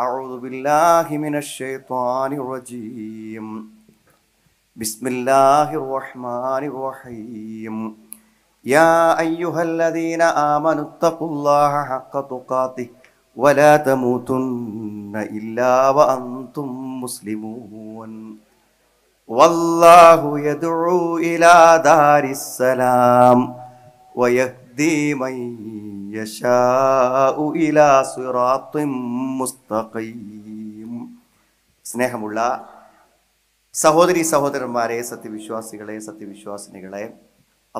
أعوذ بالله من الشيطان الرجيم بسم الله الرحمن الرحيم يا أيها الذين آمنوا اتقوا الله حق تقاته ولا تموتن إلا وأنتم مسلمون والله يدعو إلى دار السلام ويهدي من സ്നേഹമുള്ള സഹോദരി സഹോദരന്മാരെ സത്യവിശ്വാസികളെ സത്യവിശ്വാസിനികളെ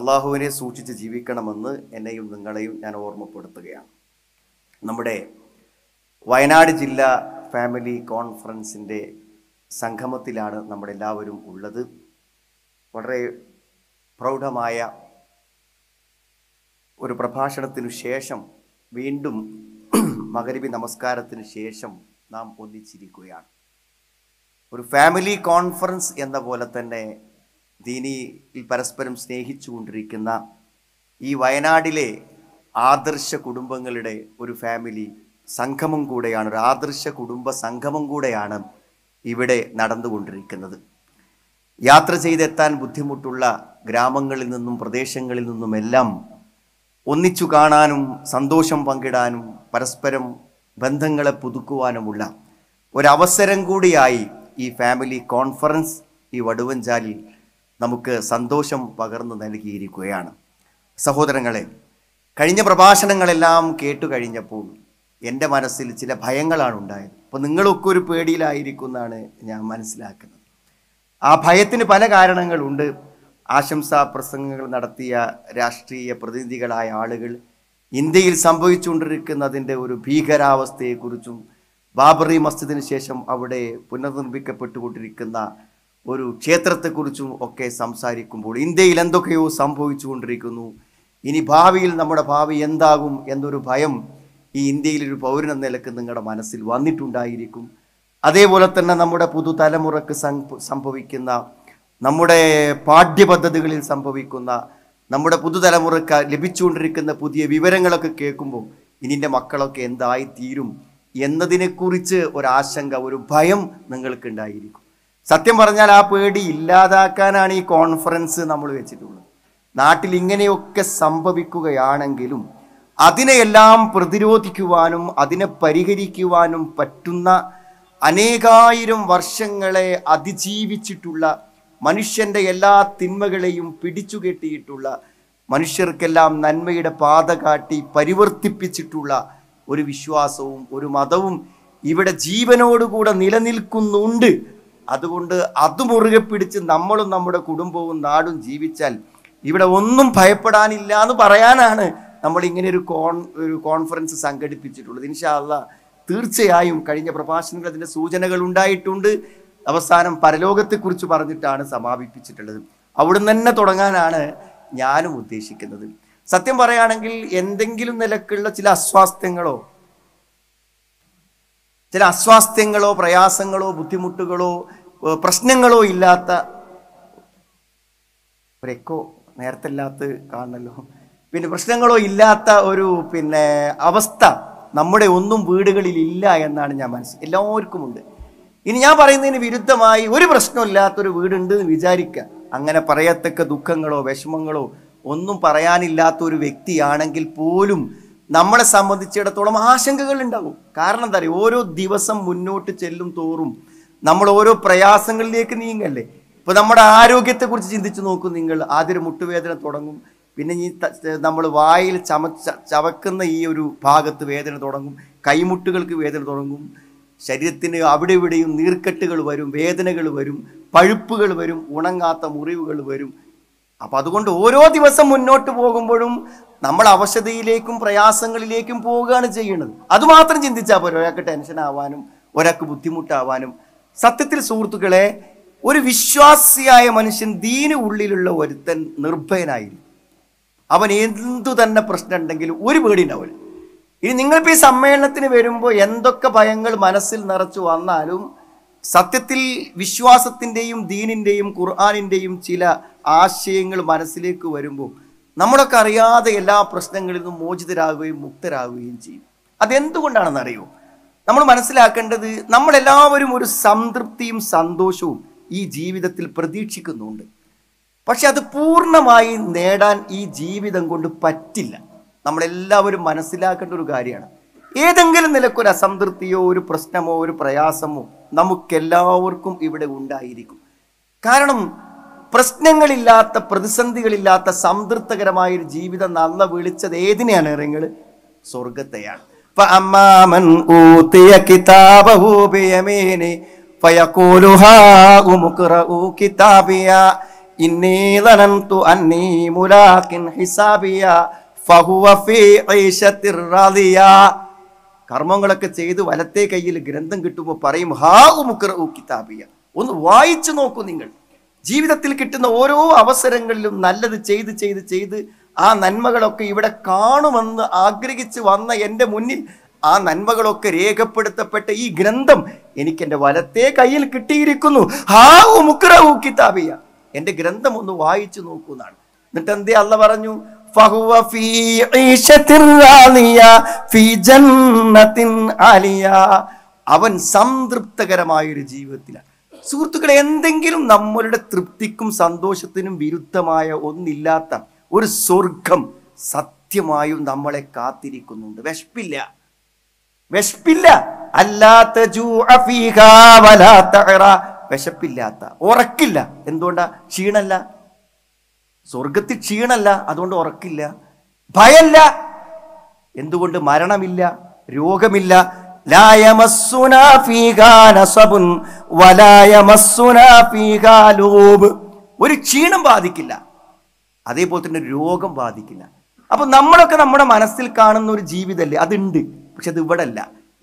അള്ളാഹുവിനെ സൂക്ഷിച്ച് ജീവിക്കണമെന്ന് എന്നെയും നിങ്ങളെയും ഞാൻ ഓർമ്മപ്പെടുത്തുകയാണ് നമ്മുടെ വയനാട് ജില്ല ഫാമിലി കോൺഫറൻസിൻ്റെ സംഗമത്തിലാണ് നമ്മളെല്ലാവരും ഉള്ളത് വളരെ പ്രൗഢമായ ഒരു പ്രഭാഷണത്തിനു ശേഷം വീണ്ടും മകരവി നമസ്കാരത്തിന് ശേഷം നാം ഒന്നിച്ചിരിക്കുകയാണ് ഒരു ഫാമിലി കോൺഫറൻസ് എന്ന പോലെ തന്നെ ദീനിയിൽ പരസ്പരം സ്നേഹിച്ചുകൊണ്ടിരിക്കുന്ന ഈ വയനാടിലെ ആദർശ കുടുംബങ്ങളുടെ ഒരു ഫാമിലി സംഗമം കൂടെയാണ് ഒരു ആദർശ കുടുംബ സംഗമം കൂടെയാണ് ഇവിടെ നടന്നുകൊണ്ടിരിക്കുന്നത് യാത്ര ചെയ്തെത്താൻ ബുദ്ധിമുട്ടുള്ള ഗ്രാമങ്ങളിൽ നിന്നും പ്രദേശങ്ങളിൽ നിന്നുമെല്ലാം ഒന്നിച്ചു കാണാനും സന്തോഷം പങ്കിടാനും പരസ്പരം ബന്ധങ്ങളെ പുതുക്കുവാനുമുള്ള ഒരവസരം കൂടിയായി ഈ ഫാമിലി കോൺഫറൻസ് ഈ വടുവഞ്ചാലിൽ നമുക്ക് സന്തോഷം പകർന്നു നൽകിയിരിക്കുകയാണ് സഹോദരങ്ങളെ കഴിഞ്ഞ പ്രഭാഷണങ്ങളെല്ലാം കേട്ടു കഴിഞ്ഞപ്പോൾ എൻ്റെ മനസ്സിൽ ചില ഭയങ്ങളാണ് ഉണ്ടായത് അപ്പോൾ നിങ്ങളൊക്കെ ഒരു പേടിയിലായിരിക്കും എന്നാണ് ഞാൻ മനസ്സിലാക്കുന്നത് ആ ഭയത്തിന് പല കാരണങ്ങളുണ്ട് ആശംസാ പ്രസംഗങ്ങൾ നടത്തിയ രാഷ്ട്രീയ പ്രതിനിധികളായ ആളുകൾ ഇന്ത്യയിൽ സംഭവിച്ചുകൊണ്ടിരിക്കുന്നതിൻ്റെ ഒരു ഭീകരാവസ്ഥയെക്കുറിച്ചും ബാബറി മസ്ജിദിന് ശേഷം അവിടെ പുനർനിർമ്മിക്കപ്പെട്ടുകൊണ്ടിരിക്കുന്ന ഒരു ക്ഷേത്രത്തെക്കുറിച്ചും ഒക്കെ സംസാരിക്കുമ്പോൾ ഇന്ത്യയിൽ എന്തൊക്കെയോ സംഭവിച്ചുകൊണ്ടിരിക്കുന്നു ഇനി ഭാവിയിൽ നമ്മുടെ ഭാവി എന്താകും എന്നൊരു ഭയം ഈ ഇന്ത്യയിലൊരു പൗരൻ എന്ന നിലക്ക് നിങ്ങളുടെ മനസ്സിൽ വന്നിട്ടുണ്ടായിരിക്കും അതേപോലെ തന്നെ നമ്മുടെ പുതുതലമുറക്ക് സംഭവിക്കുന്ന നമ്മുടെ പാഠ്യപദ്ധതികളിൽ സംഭവിക്കുന്ന നമ്മുടെ പുതുതലമുറക്ക് ലഭിച്ചുകൊണ്ടിരിക്കുന്ന പുതിയ വിവരങ്ങളൊക്കെ കേൾക്കുമ്പോൾ ഇനിൻ്റെ മക്കളൊക്കെ എന്തായി തീരും എന്നതിനെക്കുറിച്ച് ഒരാശങ്ക ഒരു ഭയം ഉണ്ടായിരിക്കും സത്യം പറഞ്ഞാൽ ആ പേടി ഇല്ലാതാക്കാനാണ് ഈ കോൺഫറൻസ് നമ്മൾ വെച്ചിട്ടുള്ളത് നാട്ടിൽ ഇങ്ങനെയൊക്കെ സംഭവിക്കുകയാണെങ്കിലും അതിനെയെല്ലാം പ്രതിരോധിക്കുവാനും അതിനെ പരിഹരിക്കുവാനും പറ്റുന്ന അനേകായിരം വർഷങ്ങളെ അതിജീവിച്ചിട്ടുള്ള മനുഷ്യൻ്റെ എല്ലാ തിന്മകളെയും പിടിച്ചു കെട്ടിയിട്ടുള്ള മനുഷ്യർക്കെല്ലാം നന്മയുടെ പാത കാട്ടി പരിവർത്തിപ്പിച്ചിട്ടുള്ള ഒരു വിശ്വാസവും ഒരു മതവും ഇവിടെ ജീവനോടുകൂടെ നിലനിൽക്കുന്നുണ്ട് അതുകൊണ്ട് അത് മുറുകെ പിടിച്ച് നമ്മളും നമ്മുടെ കുടുംബവും നാടും ജീവിച്ചാൽ ഇവിടെ ഒന്നും ഭയപ്പെടാനില്ല എന്ന് പറയാനാണ് നമ്മൾ ഇങ്ങനെ ഒരു കോൺ ഒരു കോൺഫറൻസ് സംഘടിപ്പിച്ചിട്ടുള്ളത് ഇൻഷാല്ല തീർച്ചയായും കഴിഞ്ഞ പ്രഭാഷണങ്ങൾ അതിൻ്റെ സൂചനകൾ ഉണ്ടായിട്ടുണ്ട് അവസാനം പരലോകത്തെക്കുറിച്ച് പറഞ്ഞിട്ടാണ് സമാപിപ്പിച്ചിട്ടുള്ളത് അവിടുന്ന് തന്നെ തുടങ്ങാനാണ് ഞാനും ഉദ്ദേശിക്കുന്നത് സത്യം പറയുകയാണെങ്കിൽ എന്തെങ്കിലും നിലക്കുള്ള ചില അസ്വാസ്ഥ്യങ്ങളോ ചില അസ്വാസ്ഥ്യങ്ങളോ പ്രയാസങ്ങളോ ബുദ്ധിമുട്ടുകളോ പ്രശ്നങ്ങളോ ഇല്ലാത്ത ഒരെക്കോ നേരത്തെ ഇല്ലാത്ത കാണണല്ലോ പിന്നെ പ്രശ്നങ്ങളോ ഇല്ലാത്ത ഒരു പിന്നെ അവസ്ഥ നമ്മുടെ ഒന്നും വീടുകളിൽ ഇല്ല എന്നാണ് ഞാൻ മനസ്സിൽ എല്ലാവർക്കും ഉണ്ട് ഇനി ഞാൻ പറയുന്നതിന് വിരുദ്ധമായി ഒരു പ്രശ്നമില്ലാത്തൊരു വീടുണ്ട് എന്ന് വിചാരിക്കുക അങ്ങനെ പറയത്തക്ക ദുഃഖങ്ങളോ വിഷമങ്ങളോ ഒന്നും പറയാനില്ലാത്ത ഒരു വ്യക്തിയാണെങ്കിൽ പോലും നമ്മളെ സംബന്ധിച്ചിടത്തോളം ആശങ്കകൾ ഉണ്ടാകും കാരണം എന്താ പറയുക ഓരോ ദിവസം മുന്നോട്ട് ചെല്ലും തോറും നമ്മൾ ഓരോ പ്രയാസങ്ങളിലേക്ക് നീങ്ങല്ലേ ഇപ്പോൾ നമ്മുടെ ആരോഗ്യത്തെക്കുറിച്ച് ചിന്തിച്ച് നോക്കും നിങ്ങൾ ആദ്യം മുട്ടുവേദന തുടങ്ങും പിന്നെ ഈ നമ്മൾ വായിൽ ചമ ചവക്കുന്ന ഈ ഒരു ഭാഗത്ത് വേദന തുടങ്ങും കൈമുട്ടുകൾക്ക് വേദന തുടങ്ങും ശരീരത്തിന് അവിടെ ഇവിടെയും നീർക്കെട്ടുകൾ വരും വേദനകൾ വരും പഴുപ്പുകൾ വരും ഉണങ്ങാത്ത മുറിവുകൾ വരും അപ്പം അതുകൊണ്ട് ഓരോ ദിവസം മുന്നോട്ട് പോകുമ്പോഴും നമ്മൾ അവശതയിലേക്കും പ്രയാസങ്ങളിലേക്കും പോവുകയാണ് ചെയ്യുന്നത് അതുമാത്രം ചിന്തിച്ചാൽ പോരെ ഒരാൾക്ക് ടെൻഷൻ ആവാനും ഒരാൾക്ക് ബുദ്ധിമുട്ടാവാനും സത്യത്തിൽ സുഹൃത്തുക്കളെ ഒരു വിശ്വാസിയായ മനുഷ്യൻ ദീന് ഉള്ളിലുള്ള ഒരുത്തൻ നിർഭയനായിരിക്കും അവൻ എന്തു തന്നെ പ്രശ്നം ഉണ്ടെങ്കിലും ഒരു പേടി ഉണ്ടാവില്ല ഇനി നിങ്ങളിപ്പോൾ ഈ സമ്മേളനത്തിന് വരുമ്പോൾ എന്തൊക്കെ ഭയങ്ങൾ മനസ്സിൽ നിറച്ചു വന്നാലും സത്യത്തിൽ വിശ്വാസത്തിൻ്റെയും ദീനിൻ്റെയും ഖുർആാനിൻ്റെയും ചില ആശയങ്ങൾ മനസ്സിലേക്ക് വരുമ്പോൾ നമ്മളൊക്കെ അറിയാതെ എല്ലാ പ്രശ്നങ്ങളിൽ നിന്നും മോചിതരാകുകയും മുക്തരാകുകയും ചെയ്യും അതെന്തുകൊണ്ടാണെന്ന് അറിയോ നമ്മൾ മനസ്സിലാക്കേണ്ടത് നമ്മളെല്ലാവരും ഒരു സംതൃപ്തിയും സന്തോഷവും ഈ ജീവിതത്തിൽ പ്രതീക്ഷിക്കുന്നുണ്ട് പക്ഷെ അത് പൂർണ്ണമായി നേടാൻ ഈ ജീവിതം കൊണ്ട് പറ്റില്ല നമ്മളെല്ലാവരും മനസ്സിലാക്കേണ്ട ഒരു കാര്യമാണ് ഏതെങ്കിലും നിലക്കൊരു അസംതൃപ്തിയോ ഒരു പ്രശ്നമോ ഒരു പ്രയാസമോ നമുക്കെല്ലാവർക്കും ഇവിടെ ഉണ്ടായിരിക്കും കാരണം പ്രശ്നങ്ങളില്ലാത്ത പ്രതിസന്ധികളില്ലാത്ത സംതൃപ്തകരമായ ഒരു ജീവിതം നന്ന വിളിച്ചത് ഏതിനെയാണ് നിങ്ങൾ സ്വർഗത്തെയാണ് فأمامن أوتي كتابه بيمينه فيقول കർമ്മങ്ങളൊക്കെ ചെയ്ത് വലത്തെ കയ്യിൽ ഗ്രന്ഥം കിട്ടുമ്പോൾ പറയും ഹാഉമുക്കറു കിതാബിയ ഒന്ന് വായിച്ചു നോക്കൂ നിങ്ങൾ ജീവിതത്തിൽ കിട്ടുന്ന ഓരോ അവസരങ്ങളിലും നല്ലത് ചെയ്ത് ചെയ്ത് ചെയ്ത് ആ നന്മകളൊക്കെ ഇവിടെ കാണുമെന്ന് ആഗ്രഹിച്ച് വന്ന എൻ്റെ മുന്നിൽ ആ നന്മകളൊക്കെ രേഖപ്പെടുത്തപ്പെട്ട ഈ ഗ്രന്ഥം എനിക്ക് എൻ്റെ വലത്തെ കയ്യിൽ കിട്ടിയിരിക്കുന്നു ഹാഉ മുക്കറു കിതാബിയ എൻ്റെ ഗ്രന്ഥം ഒന്ന് വായിച്ചു നോക്കൂ എന്നാണ് എന്നിട്ട് എന്തേ അല്ല പറഞ്ഞു فهو في عيشة راضية في جنة عالية അവൻ സംതൃപ്തകരമായ ഒരു ജീവിതത്തിലാണ് സുഹൃത്തുക്കളെ എന്തെങ്കിലും നമ്മളുടെ തൃപ്തിക്കും സന്തോഷത്തിനും വിരുദ്ധമായ ഒന്നില്ലാത്ത ഒരു സ്വർഗം സത്യമായും നമ്മളെ കാത്തിരിക്കുന്നുണ്ട് വിശപ്പില്ല വിശപ്പില്ല അല്ലാത്ത വിശപ്പില്ലാത്ത ഉറക്കില്ല എന്തുകൊണ്ടാ ക്ഷീണല്ല സ്വർഗത്തിൽ ക്ഷീണല്ല അതുകൊണ്ട് ഉറക്കില്ല ഭയല്ല എന്തുകൊണ്ട് മരണമില്ല രോഗമില്ല ഒരു ക്ഷീണം ബാധിക്കില്ല അതേപോലെ തന്നെ രോഗം ബാധിക്കില്ല അപ്പൊ നമ്മളൊക്കെ നമ്മുടെ മനസ്സിൽ കാണുന്ന ഒരു ജീവിതമല്ലേ അതുണ്ട് പക്ഷെ അത് ഇവിടെ അല്ല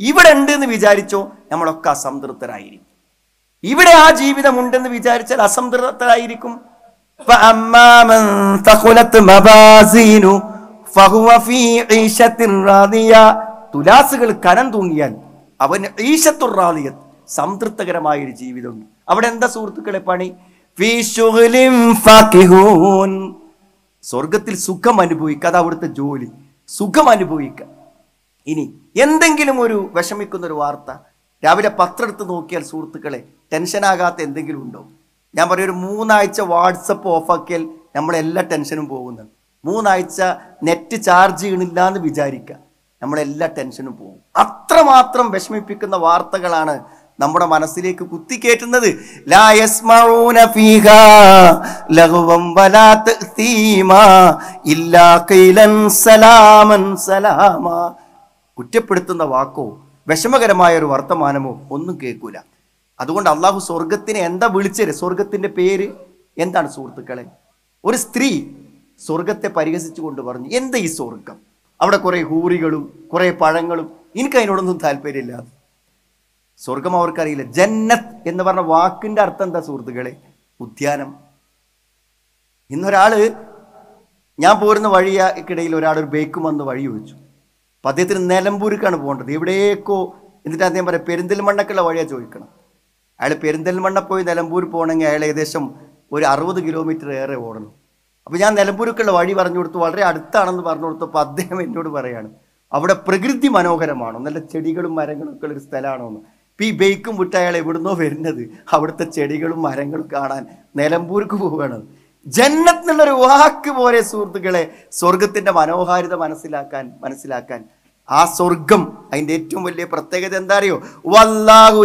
ഇവിടെ ഉണ്ട് എന്ന് വിചാരിച്ചോ നമ്മളൊക്കെ അസംതൃപ്തരായിരിക്കും ഇവിടെ ആ ജീവിതം ഉണ്ടെന്ന് വിചാരിച്ചാൽ അസംതൃപ്തരായിരിക്കും തുലാസുകൾ കനം തൂങ്ങിയാൽ അവൻ ഈശത്തുറാദിയൻ സംതൃപ്തകരമായ ഒരു ജീവിതമുണ്ട് അവിടെ എന്താ സുഹൃത്തുക്കളെ പണി സ്വർഗത്തിൽ സുഖം അനുഭവിക്കുക അത് അവിടുത്തെ ജോലി സുഖം അനുഭവിക്കുക ഇനി എന്തെങ്കിലും ഒരു വിഷമിക്കുന്ന ഒരു വാർത്ത രാവിലെ പത്രം എടുത്ത് നോക്കിയാൽ സുഹൃത്തുക്കളെ ടെൻഷനാകാത്ത എന്തെങ്കിലും ഉണ്ടോ ഞാൻ പറയും ഒരു മൂന്നാഴ്ച വാട്സപ്പ് ഓഫാക്കിയാൽ നമ്മളെല്ലാ ടെൻഷനും പോകുന്നുണ്ട് മൂന്നാഴ്ച നെറ്റ് ചാർജ് ചെയ്യണില്ല എന്ന് വിചാരിക്കുക നമ്മളെല്ലാ ടെൻഷനും പോകും അത്രമാത്രം വിഷമിപ്പിക്കുന്ന വാർത്തകളാണ് നമ്മുടെ മനസ്സിലേക്ക് കുത്തിക്കേറ്റുന്നത് കുറ്റപ്പെടുത്തുന്ന വാക്കോ വിഷമകരമായ ഒരു വർത്തമാനമോ ഒന്നും കേൾക്കൂല അതുകൊണ്ട് അള്ളാഹു സ്വർഗത്തിന് എന്താ വിളിച്ചത് സ്വർഗത്തിൻ്റെ പേര് എന്താണ് സുഹൃത്തുക്കളെ ഒരു സ്ത്രീ സ്വർഗത്തെ പരിഹസിച്ചു കൊണ്ട് പറഞ്ഞു എന്താ ഈ സ്വർഗം അവിടെ കുറേ ഹൂറികളും കുറേ പഴങ്ങളും എനിക്ക് അതിനോടൊന്നും താല്പര്യമില്ല സ്വർഗം അവർക്കറിയില്ല ജന്നത്ത് എന്ന് പറഞ്ഞ വാക്കിൻ്റെ അർത്ഥം എന്താ സുഹൃത്തുക്കളെ ഉദ്യാനം ഇന്നൊരാൾ ഞാൻ പോരുന്ന വഴിയക്കിടയിൽ ഒരാൾ ഒരു ബേക്കും വന്ന് വഴി ഒഴിച്ചു അപ്പം അദ്ദേഹത്തിന് നിലമ്പൂരിക്കാണ് പോകേണ്ടത് എവിടേക്കോ എന്നിട്ട് അദ്ദേഹം പറയാം പെരിന്തൽമണ്ണക്കുള്ള വഴിയാണ് ചോദിക്കണം അയാൾ പെരിന്തൽമണ്ണ പോയി നിലമ്പൂർ പോകണമെങ്കിൽ അയാൾ ഏകദേശം ഒരു അറുപത് കിലോമീറ്റർ ഏറെ ഓടണം അപ്പോൾ ഞാൻ നിലമ്പൂരൊക്കെയുള്ള വഴി പറഞ്ഞു കൊടുത്തു വളരെ അടുത്താണെന്ന് പറഞ്ഞു കൊടുത്തപ്പോൾ അദ്ദേഹം എന്നോട് പറയാണ് അവിടെ പ്രകൃതി മനോഹരമാണോ നല്ല ചെടികളും മരങ്ങളും ഒക്കെ ഉള്ളൊരു സ്ഥലമാണോ എന്ന് ഇപ്പം ഈ ബൈക്കും വിട്ട് അയാൾ എവിടുന്നോ വരുന്നത് അവിടുത്തെ ചെടികളും മരങ്ങളും കാണാൻ നിലമ്പൂർക്ക് പോവുകയാണ് ജന്നത്തിനുള്ളൊരു വാക്ക് പോലെ സുഹൃത്തുക്കളെ സ്വർഗത്തിൻ്റെ മനോഹാരിത മനസ്സിലാക്കാൻ മനസ്സിലാക്കാൻ ആ സ്വർഗം അതിൻ്റെ ഏറ്റവും വലിയ പ്രത്യേകത എന്താ അറിയോ വല്ലാഹു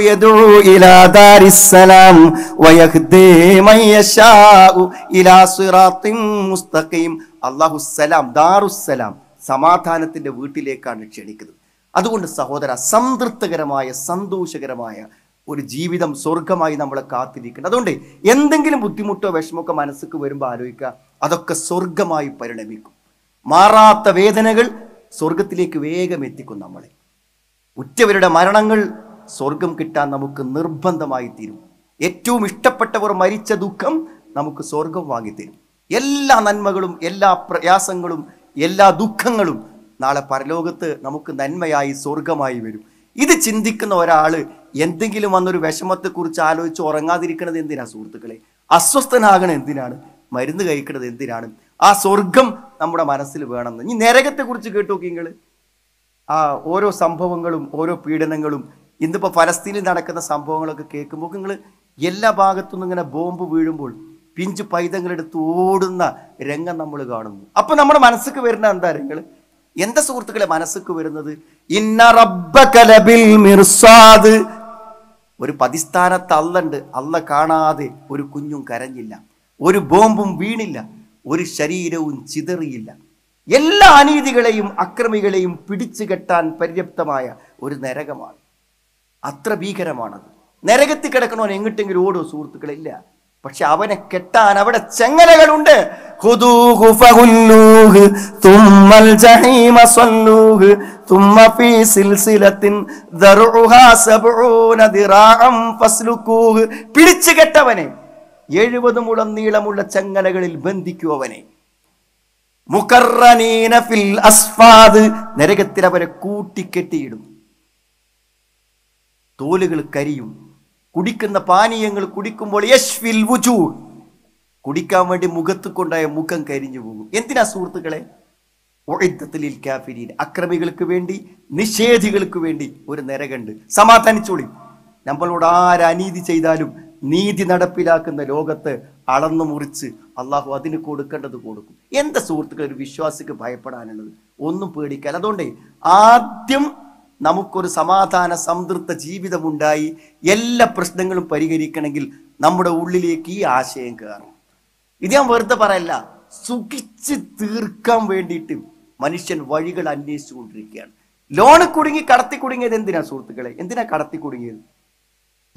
അള്ളാഹു സലാം സമാധാനത്തിൻ്റെ വീട്ടിലേക്കാണ് ക്ഷണിക്കുന്നത് അതുകൊണ്ട് സഹോദര സംതൃപ്തകരമായ സന്തോഷകരമായ ഒരു ജീവിതം സ്വർഗമായി നമ്മളെ കാത്തിരിക്കുന്നത് അതുകൊണ്ട് എന്തെങ്കിലും ബുദ്ധിമുട്ടോ വിഷമമൊക്കെ മനസ്സിക്ക് വരുമ്പോൾ ആലോചിക്കുക അതൊക്കെ സ്വർഗമായി പരിണമിക്കും മാറാത്ത വേദനകൾ സ്വർഗത്തിലേക്ക് വേഗം എത്തിക്കും നമ്മളെ ഉറ്റവരുടെ മരണങ്ങൾ സ്വർഗം കിട്ടാൻ നമുക്ക് നിർബന്ധമായി തീരും ഏറ്റവും ഇഷ്ടപ്പെട്ടവർ മരിച്ച ദുഃഖം നമുക്ക് സ്വർഗം വാങ്ങിത്തരും എല്ലാ നന്മകളും എല്ലാ പ്രയാസങ്ങളും എല്ലാ ദുഃഖങ്ങളും നാളെ പരലോകത്ത് നമുക്ക് നന്മയായി സ്വർഗമായി വരും ഇത് ചിന്തിക്കുന്ന ഒരാൾ എന്തെങ്കിലും വന്നൊരു വിഷമത്തെക്കുറിച്ച് ആലോചിച്ച് ഉറങ്ങാതിരിക്കണത് എന്തിനാണ് സുഹൃത്തുക്കളെ അസ്വസ്ഥനാകണം എന്തിനാണ് മരുന്ന് കഴിക്കണത് എന്തിനാണ് ആ സ്വർഗം നമ്മുടെ മനസ്സിൽ വേണമെന്ന് ഇനി നരകത്തെക്കുറിച്ച് കേട്ടു നിങ്ങൾ ആ ഓരോ സംഭവങ്ങളും ഓരോ പീഡനങ്ങളും ഇന്നിപ്പോൾ ഫലസ്തീനിൽ നടക്കുന്ന സംഭവങ്ങളൊക്കെ കേൾക്കുമ്പോൾ നിങ്ങൾ എല്ലാ നിന്നും ഇങ്ങനെ ബോംബ് വീഴുമ്പോൾ പിഞ്ച് പൈതങ്ങളെടുത്ത് ഓടുന്ന രംഗം നമ്മൾ കാണുന്നു അപ്പം നമ്മുടെ മനസ്സിക്ക് വരുന്ന എന്താ നിങ്ങൾ എന്റെ സുഹൃത്തുക്കളെ മനസ്സിക്ക് വരുന്നത് ഇന്ന റബ്ബ കലബിൽ മിർസാദ് ഒരു പതിസ്ഥാനത്ത് അല്ലണ്ട് അല്ല കാണാതെ ഒരു കുഞ്ഞും കരഞ്ഞില്ല ഒരു ബോംബും വീണില്ല ഒരു ശരീരവും ചിതറിയില്ല എല്ലാ അനീതികളെയും അക്രമികളെയും പിടിച്ചു കെട്ടാൻ പര്യാപ്തമായ ഒരു നരകമാണ് അത്ര ഭീകരമാണത് നരകത്തിൽ കിടക്കണവൻ എങ്ങോട്ടെങ്കിലും ഓടോ സുഹൃത്തുക്കളില്ല പക്ഷെ അവനെ കെട്ടാൻ അവിടെ ചെങ്ങലകളുണ്ട് പിടിച്ചു കെട്ടവനെ എഴുപത് മുളം നീളമുള്ള ചങ്ങലകളിൽ ബന്ധിക്കൂ അവനെ ഫിൽ അസ്ഫാദ് നരകത്തിൽ അവരെ കൂട്ടിക്കെട്ടിയിടും തോലുകൾ കരിയും കുടിക്കുന്ന പാനീയങ്ങൾ കുടിക്കുമ്പോൾ യശ്വിൽ വുജൂ കുടിക്കാൻ വേണ്ടി മുഖത്ത് കൊണ്ടായ മുഖം കരിഞ്ഞു പോകും എന്തിനാ സുഹൃത്തുക്കളെ കാഫിരീൻ അക്രമികൾക്ക് വേണ്ടി നിഷേധികൾക്ക് വേണ്ടി ഒരു നിരകുണ്ട് സമാധാനിച്ചോളി നമ്മളോട് ആരനീതി ചെയ്താലും നീതി നടപ്പിലാക്കുന്ന ലോകത്ത് അളന്നു മുറിച്ച് അള്ളാഹു അതിന് കൊടുക്കേണ്ടത് കൊടുക്കും എന്റെ സുഹൃത്തുക്കൾ ഒരു വിശ്വാസിക്ക് ഭയപ്പെടാനുള്ളത് ഒന്നും പേടിക്കാൻ അതുകൊണ്ട് ആദ്യം നമുക്കൊരു സമാധാന സംതൃപ്ത ജീവിതമുണ്ടായി എല്ലാ പ്രശ്നങ്ങളും പരിഹരിക്കണമെങ്കിൽ നമ്മുടെ ഉള്ളിലേക്ക് ഈ ആശയം കയറും ഇത് ഞാൻ വെറുതെ പറയല്ല സുഖിച്ച് തീർക്കാൻ വേണ്ടിയിട്ട് മനുഷ്യൻ വഴികൾ അന്വേഷിച്ചുകൊണ്ടിരിക്കുകയാണ് ലോണ് കുടുങ്ങി കടത്തി കുടുങ്ങിയത് എന്തിനാ സുഹൃത്തുക്കളെ എന്തിനാ കടത്തി കുടുങ്ങിയത്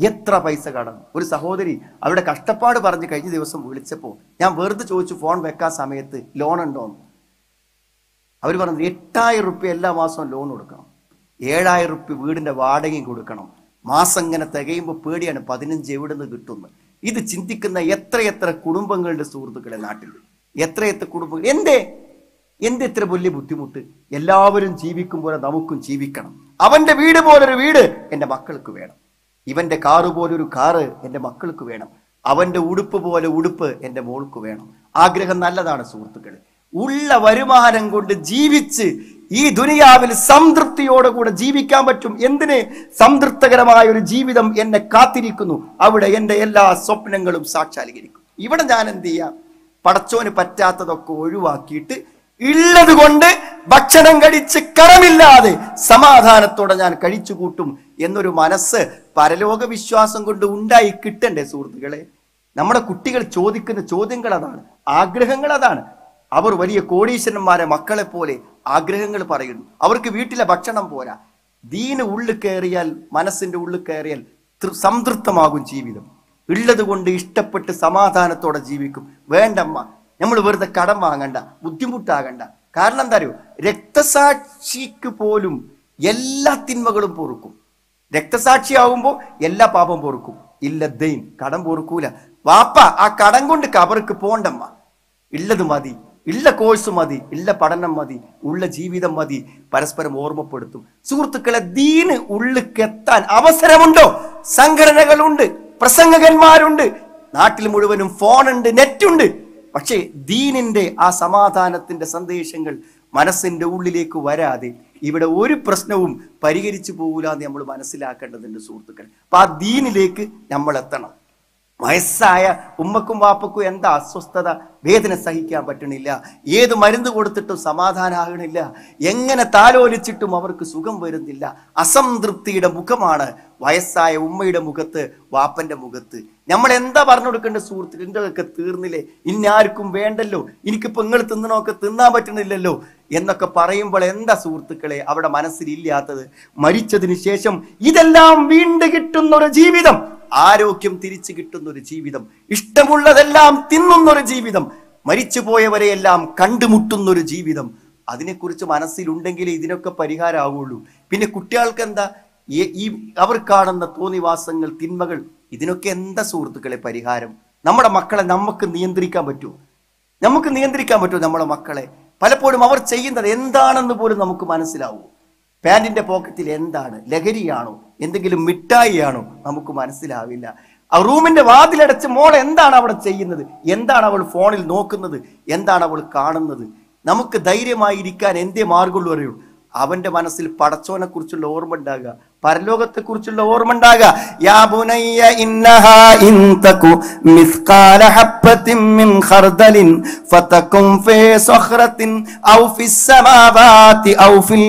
എത്ര പൈസ കടം ഒരു സഹോദരി അവിടെ കഷ്ടപ്പാട് പറഞ്ഞ് കഴിഞ്ഞ ദിവസം വിളിച്ചപ്പോൾ ഞാൻ വെറുതെ ചോദിച്ചു ഫോൺ വെക്കാൻ സമയത്ത് ലോൺ ഉണ്ടോ അവർ പറഞ്ഞു എട്ടായിരം റുപ്യ എല്ലാ മാസവും ലോൺ കൊടുക്കണം ഏഴായിരം റുപ്യ വീടിൻ്റെ വാടകയും കൊടുക്കണം മാസം ഇങ്ങനെ തികയുമ്പോൾ പേടിയാണ് പതിനഞ്ച് എവിടെ നിന്ന് കിട്ടുന്നത് ഇത് ചിന്തിക്കുന്ന എത്രയെത്ര കുടുംബങ്ങളുടെ സുഹൃത്തുക്കളെ നാട്ടിൽ എത്രയെത്ര കുടുംബങ്ങൾ എന്തേ എന്ത് ഇത്ര വലിയ ബുദ്ധിമുട്ട് എല്ലാവരും ജീവിക്കും പോലെ നമുക്കും ജീവിക്കണം അവന്റെ വീട് പോലൊരു വീട് എൻ്റെ മക്കൾക്ക് വേണം ഇവൻ്റെ കാറ് പോലൊരു കാറ് എൻ്റെ മക്കൾക്ക് വേണം അവൻ്റെ ഉടുപ്പ് പോലെ ഉടുപ്പ് എൻ്റെ മോൾക്ക് വേണം ആഗ്രഹം നല്ലതാണ് സുഹൃത്തുക്കളെ ഉള്ള വരുമാനം കൊണ്ട് ജീവിച്ച് ഈ ദുനിയാവിൽ സംതൃപ്തിയോടെ കൂടെ ജീവിക്കാൻ പറ്റും എന്തിന് സംതൃപ്തകരമായ ഒരു ജീവിതം എന്നെ കാത്തിരിക്കുന്നു അവിടെ എൻ്റെ എല്ലാ സ്വപ്നങ്ങളും സാക്ഷാത്കരിക്കും ഇവിടെ ഞാൻ എന്ത് ചെയ്യാം പടച്ചോന് പറ്റാത്തതൊക്കെ ഒഴിവാക്കിയിട്ട് ഉള്ളത് കൊണ്ട് ഭക്ഷണം കഴിച്ച് കരമില്ലാതെ സമാധാനത്തോടെ ഞാൻ കഴിച്ചു കൂട്ടും എന്നൊരു മനസ്സ് പരലോക വിശ്വാസം കൊണ്ട് ഉണ്ടായി കിട്ടണ്ടേ സുഹൃത്തുക്കളെ നമ്മുടെ കുട്ടികൾ ചോദിക്കുന്ന ചോദ്യങ്ങൾ അതാണ് ആഗ്രഹങ്ങൾ അതാണ് അവർ വലിയ കോടീശ്വരന്മാരെ മക്കളെ പോലെ ആഗ്രഹങ്ങൾ പറയുന്നു അവർക്ക് വീട്ടിലെ ഭക്ഷണം പോരാ ദീന് ഉള്ളിൽ കയറിയാൽ മനസ്സിന്റെ ഉള്ളിൽ കയറിയാൽ സംതൃപ്തമാകും ജീവിതം ഉള്ളത് കൊണ്ട് ഇഷ്ടപ്പെട്ട് സമാധാനത്തോടെ ജീവിക്കും വേണ്ടമ്മ നമ്മൾ വെറുതെ കടം വാങ്ങണ്ട ബുദ്ധിമുട്ടാകണ്ട കാരണം എന്താ അറിയോ രക്തസാക്ഷിക്ക് പോലും എല്ലാ തിന്മകളും പൊറുക്കും രക്തസാക്ഷിയാവുമ്പോൾ എല്ലാ പാപം പൊറുക്കും ഇല്ല ദൈൻ കടം പൊറുക്കൂല വാപ്പ ആ കടം കൊണ്ട് കബർക്ക് പോണ്ടമ്മ ഉള്ളത് മതി ഉള്ള കോഴ്സ് മതി ഉള്ള പഠനം മതി ഉള്ള ജീവിതം മതി പരസ്പരം ഓർമ്മപ്പെടുത്തും സുഹൃത്തുക്കളെ ദീന് ഉള്ളിക്കെത്താൻ അവസരമുണ്ടോ സംഘടനകളുണ്ട് പ്രസംഗകന്മാരുണ്ട് നാട്ടിൽ മുഴുവനും ഫോണുണ്ട് നെറ്റുണ്ട് പക്ഷേ ദീനിൻ്റെ ആ സമാധാനത്തിൻ്റെ സന്ദേശങ്ങൾ മനസ്സിൻ്റെ ഉള്ളിലേക്ക് വരാതെ ഇവിടെ ഒരു പ്രശ്നവും പരിഹരിച്ചു പോകില്ല എന്ന് നമ്മൾ മനസ്സിലാക്കേണ്ടതുണ്ട് സുഹൃത്തുക്കൾ അപ്പം ആ ദീനിലേക്ക് നമ്മൾ എത്തണം വയസ്സായ ഉമ്മക്കും വാപ്പക്കും എന്താ അസ്വസ്ഥത വേദന സഹിക്കാൻ പറ്റണില്ല ഏത് മരുന്ന് കൊടുത്തിട്ടും സമാധാനമാകണില്ല എങ്ങനെ താലോലിച്ചിട്ടും അവർക്ക് സുഖം വരുന്നില്ല അസംതൃപ്തിയുടെ മുഖമാണ് വയസ്സായ ഉമ്മയുടെ മുഖത്ത് വാപ്പന്റെ മുഖത്ത് നമ്മൾ എന്താ പറഞ്ഞു കൊടുക്കേണ്ട സുഹൃത്ത് നിങ്ങളൊക്കെ തീർന്നില്ലേ ഇന്നാർക്കും വേണ്ടല്ലോ എനിക്കിപ്പോൾ നിങ്ങൾ തിന്നണമൊക്കെ തിന്നാൻ പറ്റണില്ലല്ലോ എന്നൊക്കെ പറയുമ്പോൾ എന്താ സുഹൃത്തുക്കളെ അവിടെ മനസ്സിലില്ലാത്തത് മരിച്ചതിന് ശേഷം ഇതെല്ലാം വീണ്ടും കിട്ടുന്നൊരു ജീവിതം ആരോഗ്യം തിരിച്ചു കിട്ടുന്ന ഒരു ജീവിതം ഇഷ്ടമുള്ളതെല്ലാം തിന്നുന്നൊരു ജീവിതം മരിച്ചുപോയവരെയെല്ലാം കണ്ടുമുട്ടുന്നൊരു ജീവിതം അതിനെക്കുറിച്ച് മനസ്സിലുണ്ടെങ്കിൽ ഇതിനൊക്കെ പരിഹാരമാവുള്ളൂ പിന്നെ കുട്ടികൾക്ക് എന്താ ഈ അവർ കാണുന്ന തോന്നിവാസങ്ങൾ തിന്മകൾ ഇതിനൊക്കെ എന്താ സുഹൃത്തുക്കളെ പരിഹാരം നമ്മുടെ മക്കളെ നമുക്ക് നിയന്ത്രിക്കാൻ പറ്റുമോ നമുക്ക് നിയന്ത്രിക്കാൻ പറ്റുമോ നമ്മുടെ മക്കളെ പലപ്പോഴും അവർ ചെയ്യുന്നത് എന്താണെന്ന് പോലും നമുക്ക് മനസ്സിലാവുമോ പാൻറ്റിൻ്റെ പോക്കറ്റിൽ എന്താണ് ലഹരിയാണോ എന്തെങ്കിലും മിഠായിയാണോ നമുക്ക് മനസ്സിലാവില്ല ആ റൂമിന്റെ വാതിലടച്ച് മോൾ എന്താണ് അവിടെ ചെയ്യുന്നത് എന്താണ് അവൾ ഫോണിൽ നോക്കുന്നത് എന്താണ് അവൾ കാണുന്നത് നമുക്ക് ധൈര്യമായിരിക്കാൻ എന്തേ മാർഗമുള്ളൂ അറിയുള്ളൂ അവൻ്റെ മനസ്സിൽ പടച്ചോനെക്കുറിച്ചുള്ള ഓർമ്മ ഉണ്ടാകുക പരലോകത്തെ കുറിച്ചുള്ള ഓർമ്മ ഉണ്ടാകുക ഇന്നഹ ഇൻതകു മിൻ ഖർദലിൻ ഫതകും ഔ ഫിസ് ഔ ഫിൽ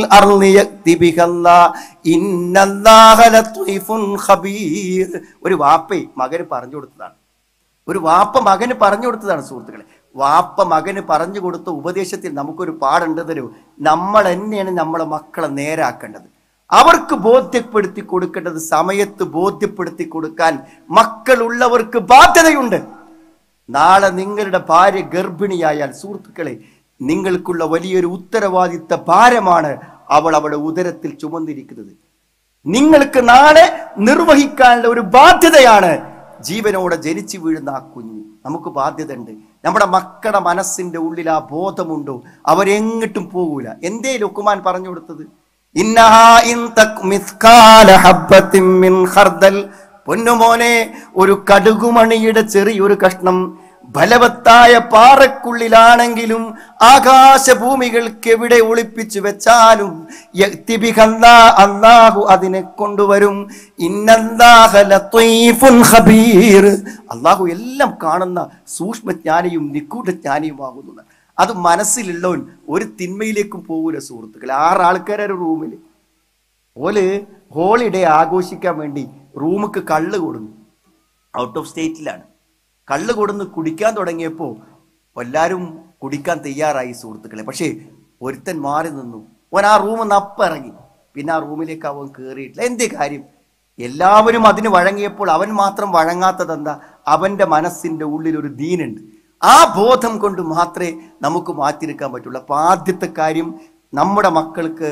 ഖബീർ ഒരു വാപ്പേ മകന് പറഞ്ഞു കൊടുത്തതാണ് ഒരു വാപ്പ മകന് പറഞ്ഞു കൊടുത്തതാണ് സുഹൃത്തുക്കളെ വാപ്പ മകന് പറഞ്ഞു കൊടുത്ത ഉപദേശത്തിൽ നമുക്കൊരു പാടുണ്ടതൊരു നമ്മൾ തന്നെയാണ് നമ്മളെ മക്കളെ നേരാക്കേണ്ടത് അവർക്ക് ബോധ്യപ്പെടുത്തി കൊടുക്കേണ്ടത് സമയത്ത് ബോധ്യപ്പെടുത്തി കൊടുക്കാൻ മക്കളുള്ളവർക്ക് ബാധ്യതയുണ്ട് നാളെ നിങ്ങളുടെ ഭാര്യ ഗർഭിണിയായാൽ സുഹൃത്തുക്കളെ നിങ്ങൾക്കുള്ള വലിയൊരു ഉത്തരവാദിത്ത ഭാരമാണ് അവൾ അവളുടെ ഉദരത്തിൽ ചുമന്നിരിക്കുന്നത് നിങ്ങൾക്ക് നാളെ നിർവഹിക്കാനുള്ള ഒരു ബാധ്യതയാണ് ജീവനോടെ ജനിച്ചു വീഴുന്ന ആ കുഞ്ഞ് നമുക്ക് ഉണ്ട് നമ്മുടെ മക്കളുടെ മനസ്സിന്റെ ഉള്ളിൽ ആ ബോധമുണ്ടോ അവരെങ്ങിട്ടും പോകൂല എന്തേ ലുക്കുമാൻ പറഞ്ഞു കൊടുത്തത് പൊന്നുമോനെ ഒരു കടുകുമണിയുടെ ചെറിയൊരു കഷ്ണം ഫലവത്തായ പാറക്കുള്ളിലാണെങ്കിലും എവിടെ ഒളിപ്പിച്ചു വെച്ചാലും അള്ളാഹു അതിനെ കൊണ്ടുവരും അള്ളാഹു എല്ലാം കാണുന്ന സൂക്ഷ്മജ്ഞാനിയും നിക്കൂഢജ്ഞാനിയുമാകുന്നതാണ് അത് മനസ്സിലുള്ളവൻ ഒരു തിന്മയിലേക്കും പോകൂല സുഹൃത്തുക്കൾ ആറ് ഒരു റൂമിൽ ഓല് ഹോളിഡേ ആഘോഷിക്കാൻ വേണ്ടി റൂമുക്ക് കള്ള് കൊടുന്നു ഔട്ട് ഓഫ് സ്റ്റേറ്റിലാണ് കള്ള് കൊടുന്ന് കുടിക്കാൻ തുടങ്ങിയപ്പോൾ എല്ലാവരും കുടിക്കാൻ തയ്യാറായി സുഹൃത്തുക്കളെ പക്ഷേ ഒരുത്തൻ മാറി നിന്നു ഓൻ ആ റൂം നപ്പിറങ്ങി പിന്നെ ആ റൂമിലേക്ക് അവൻ കയറിയിട്ടില്ല എന്തേ കാര്യം എല്ലാവരും അതിന് വഴങ്ങിയപ്പോൾ അവൻ മാത്രം വഴങ്ങാത്തതെന്താ അവൻ്റെ മനസ്സിൻ്റെ ഉള്ളിൽ ഒരു ദീനുണ്ട് ആ ബോധം കൊണ്ട് മാത്രമേ നമുക്ക് മാറ്റിയെടുക്കാൻ പറ്റുള്ളൂ അപ്പോൾ ആദ്യത്തെ കാര്യം നമ്മുടെ മക്കൾക്ക്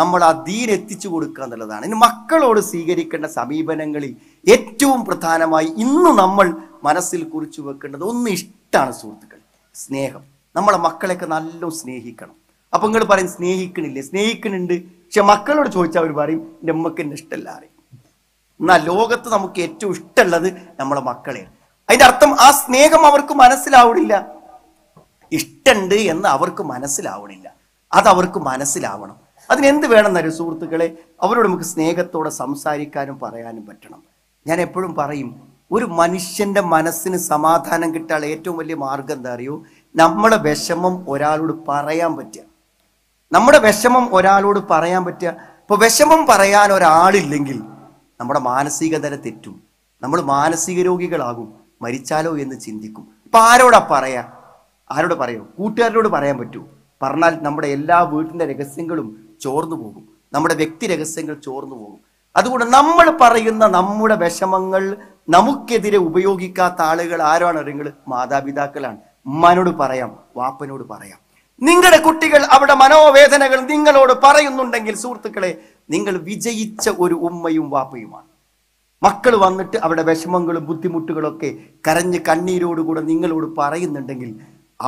നമ്മൾ ആ ദീൻ എത്തിച്ചു കൊടുക്കുക എന്നുള്ളതാണ് ഇനി മക്കളോട് സ്വീകരിക്കേണ്ട സമീപനങ്ങളിൽ ഏറ്റവും പ്രധാനമായി ഇന്ന് നമ്മൾ മനസ്സിൽ കുറിച്ചു വെക്കേണ്ടത് ഒന്ന് ഇഷ്ടമാണ് സുഹൃത്തുക്കൾ സ്നേഹം നമ്മളെ മക്കളെയൊക്കെ നല്ല സ്നേഹിക്കണം അപ്പം നിങ്ങൾ പറയും സ്നേഹിക്കണില്ലേ സ്നേഹിക്കണുണ്ട് പക്ഷെ മക്കളോട് ചോദിച്ചാൽ അവർ പറയും എൻ്റെ അമ്മക്ക് എന്നെ ഇഷ്ടമല്ല എന്നാൽ ലോകത്ത് നമുക്ക് ഏറ്റവും ഇഷ്ടമുള്ളത് നമ്മളെ മക്കളെയാണ് അതിന്റെ അർത്ഥം ആ സ്നേഹം അവർക്ക് മനസ്സിലാവണില്ല ഇഷ്ടണ്ട് എന്ന് അവർക്ക് മനസ്സിലാവണില്ല അത് അവർക്ക് മനസ്സിലാവണം അതിനെന്ത് വേണം എന്നൊരു സുഹൃത്തുക്കളെ അവരോട് നമുക്ക് സ്നേഹത്തോടെ സംസാരിക്കാനും പറയാനും പറ്റണം ഞാൻ എപ്പോഴും പറയും ഒരു മനുഷ്യന്റെ മനസ്സിന് സമാധാനം കിട്ടാൻ ഏറ്റവും വലിയ മാർഗം എന്താ അറിയോ നമ്മളെ വിഷമം ഒരാളോട് പറയാൻ പറ്റുക നമ്മുടെ വിഷമം ഒരാളോട് പറയാൻ പറ്റുക ഇപ്പൊ വിഷമം പറയാൻ ഒരാളില്ലെങ്കിൽ നമ്മുടെ മാനസിക തെറ്റും നമ്മൾ മാനസിക രോഗികളാകും മരിച്ചാലോ എന്ന് ചിന്തിക്കും ഇപ്പം ആരോടാ പറയാ ആരോട് പറയോ കൂട്ടുകാരനോട് പറയാൻ പറ്റൂ പറഞ്ഞാൽ നമ്മുടെ എല്ലാ വീട്ടിൻ്റെ രഹസ്യങ്ങളും ചോർന്നു പോകും നമ്മുടെ വ്യക്തി രഹസ്യങ്ങൾ ചോർന്നു പോകും അതുകൊണ്ട് നമ്മൾ പറയുന്ന നമ്മുടെ വിഷമങ്ങൾ നമുക്കെതിരെ ഉപയോഗിക്കാത്ത ആളുകൾ ആരാണ് അറിയുന്നത് മാതാപിതാക്കളാണ് ഉമ്മാനോട് പറയാം വാപ്പനോട് പറയാം നിങ്ങളുടെ കുട്ടികൾ അവിടെ മനോവേദനകൾ നിങ്ങളോട് പറയുന്നുണ്ടെങ്കിൽ സുഹൃത്തുക്കളെ നിങ്ങൾ വിജയിച്ച ഒരു ഉമ്മയും വാപ്പയുമാണ് മക്കൾ വന്നിട്ട് അവരുടെ വിഷമങ്ങളും ബുദ്ധിമുട്ടുകളൊക്കെ കരഞ്ഞ് കണ്ണീരോടുകൂടെ നിങ്ങളോട് പറയുന്നുണ്ടെങ്കിൽ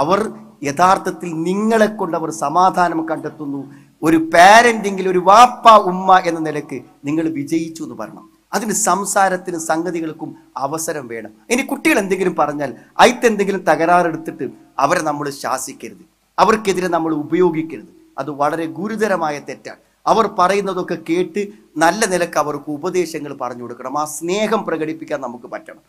അവർ യഥാർത്ഥത്തിൽ നിങ്ങളെ കൊണ്ട് അവർ സമാധാനം കണ്ടെത്തുന്നു ഒരു പാരന്റിങ്ങിൽ ഒരു വാപ്പ ഉമ്മ എന്ന നിലക്ക് നിങ്ങൾ വിജയിച്ചു എന്ന് പറയണം അതിന് സംസാരത്തിനും സംഗതികൾക്കും അവസരം വേണം ഇനി കുട്ടികൾ എന്തെങ്കിലും പറഞ്ഞാൽ അയത്ത് എന്തെങ്കിലും തകരാറെടുത്തിട്ട് അവരെ നമ്മൾ ശാസിക്കരുത് അവർക്കെതിരെ നമ്മൾ ഉപയോഗിക്കരുത് അത് വളരെ ഗുരുതരമായ തെറ്റാണ് അവർ പറയുന്നതൊക്കെ കേട്ട് നല്ല നിലക്ക് അവർക്ക് ഉപദേശങ്ങൾ പറഞ്ഞു കൊടുക്കണം ആ സ്നേഹം പ്രകടിപ്പിക്കാൻ നമുക്ക് പറ്റണം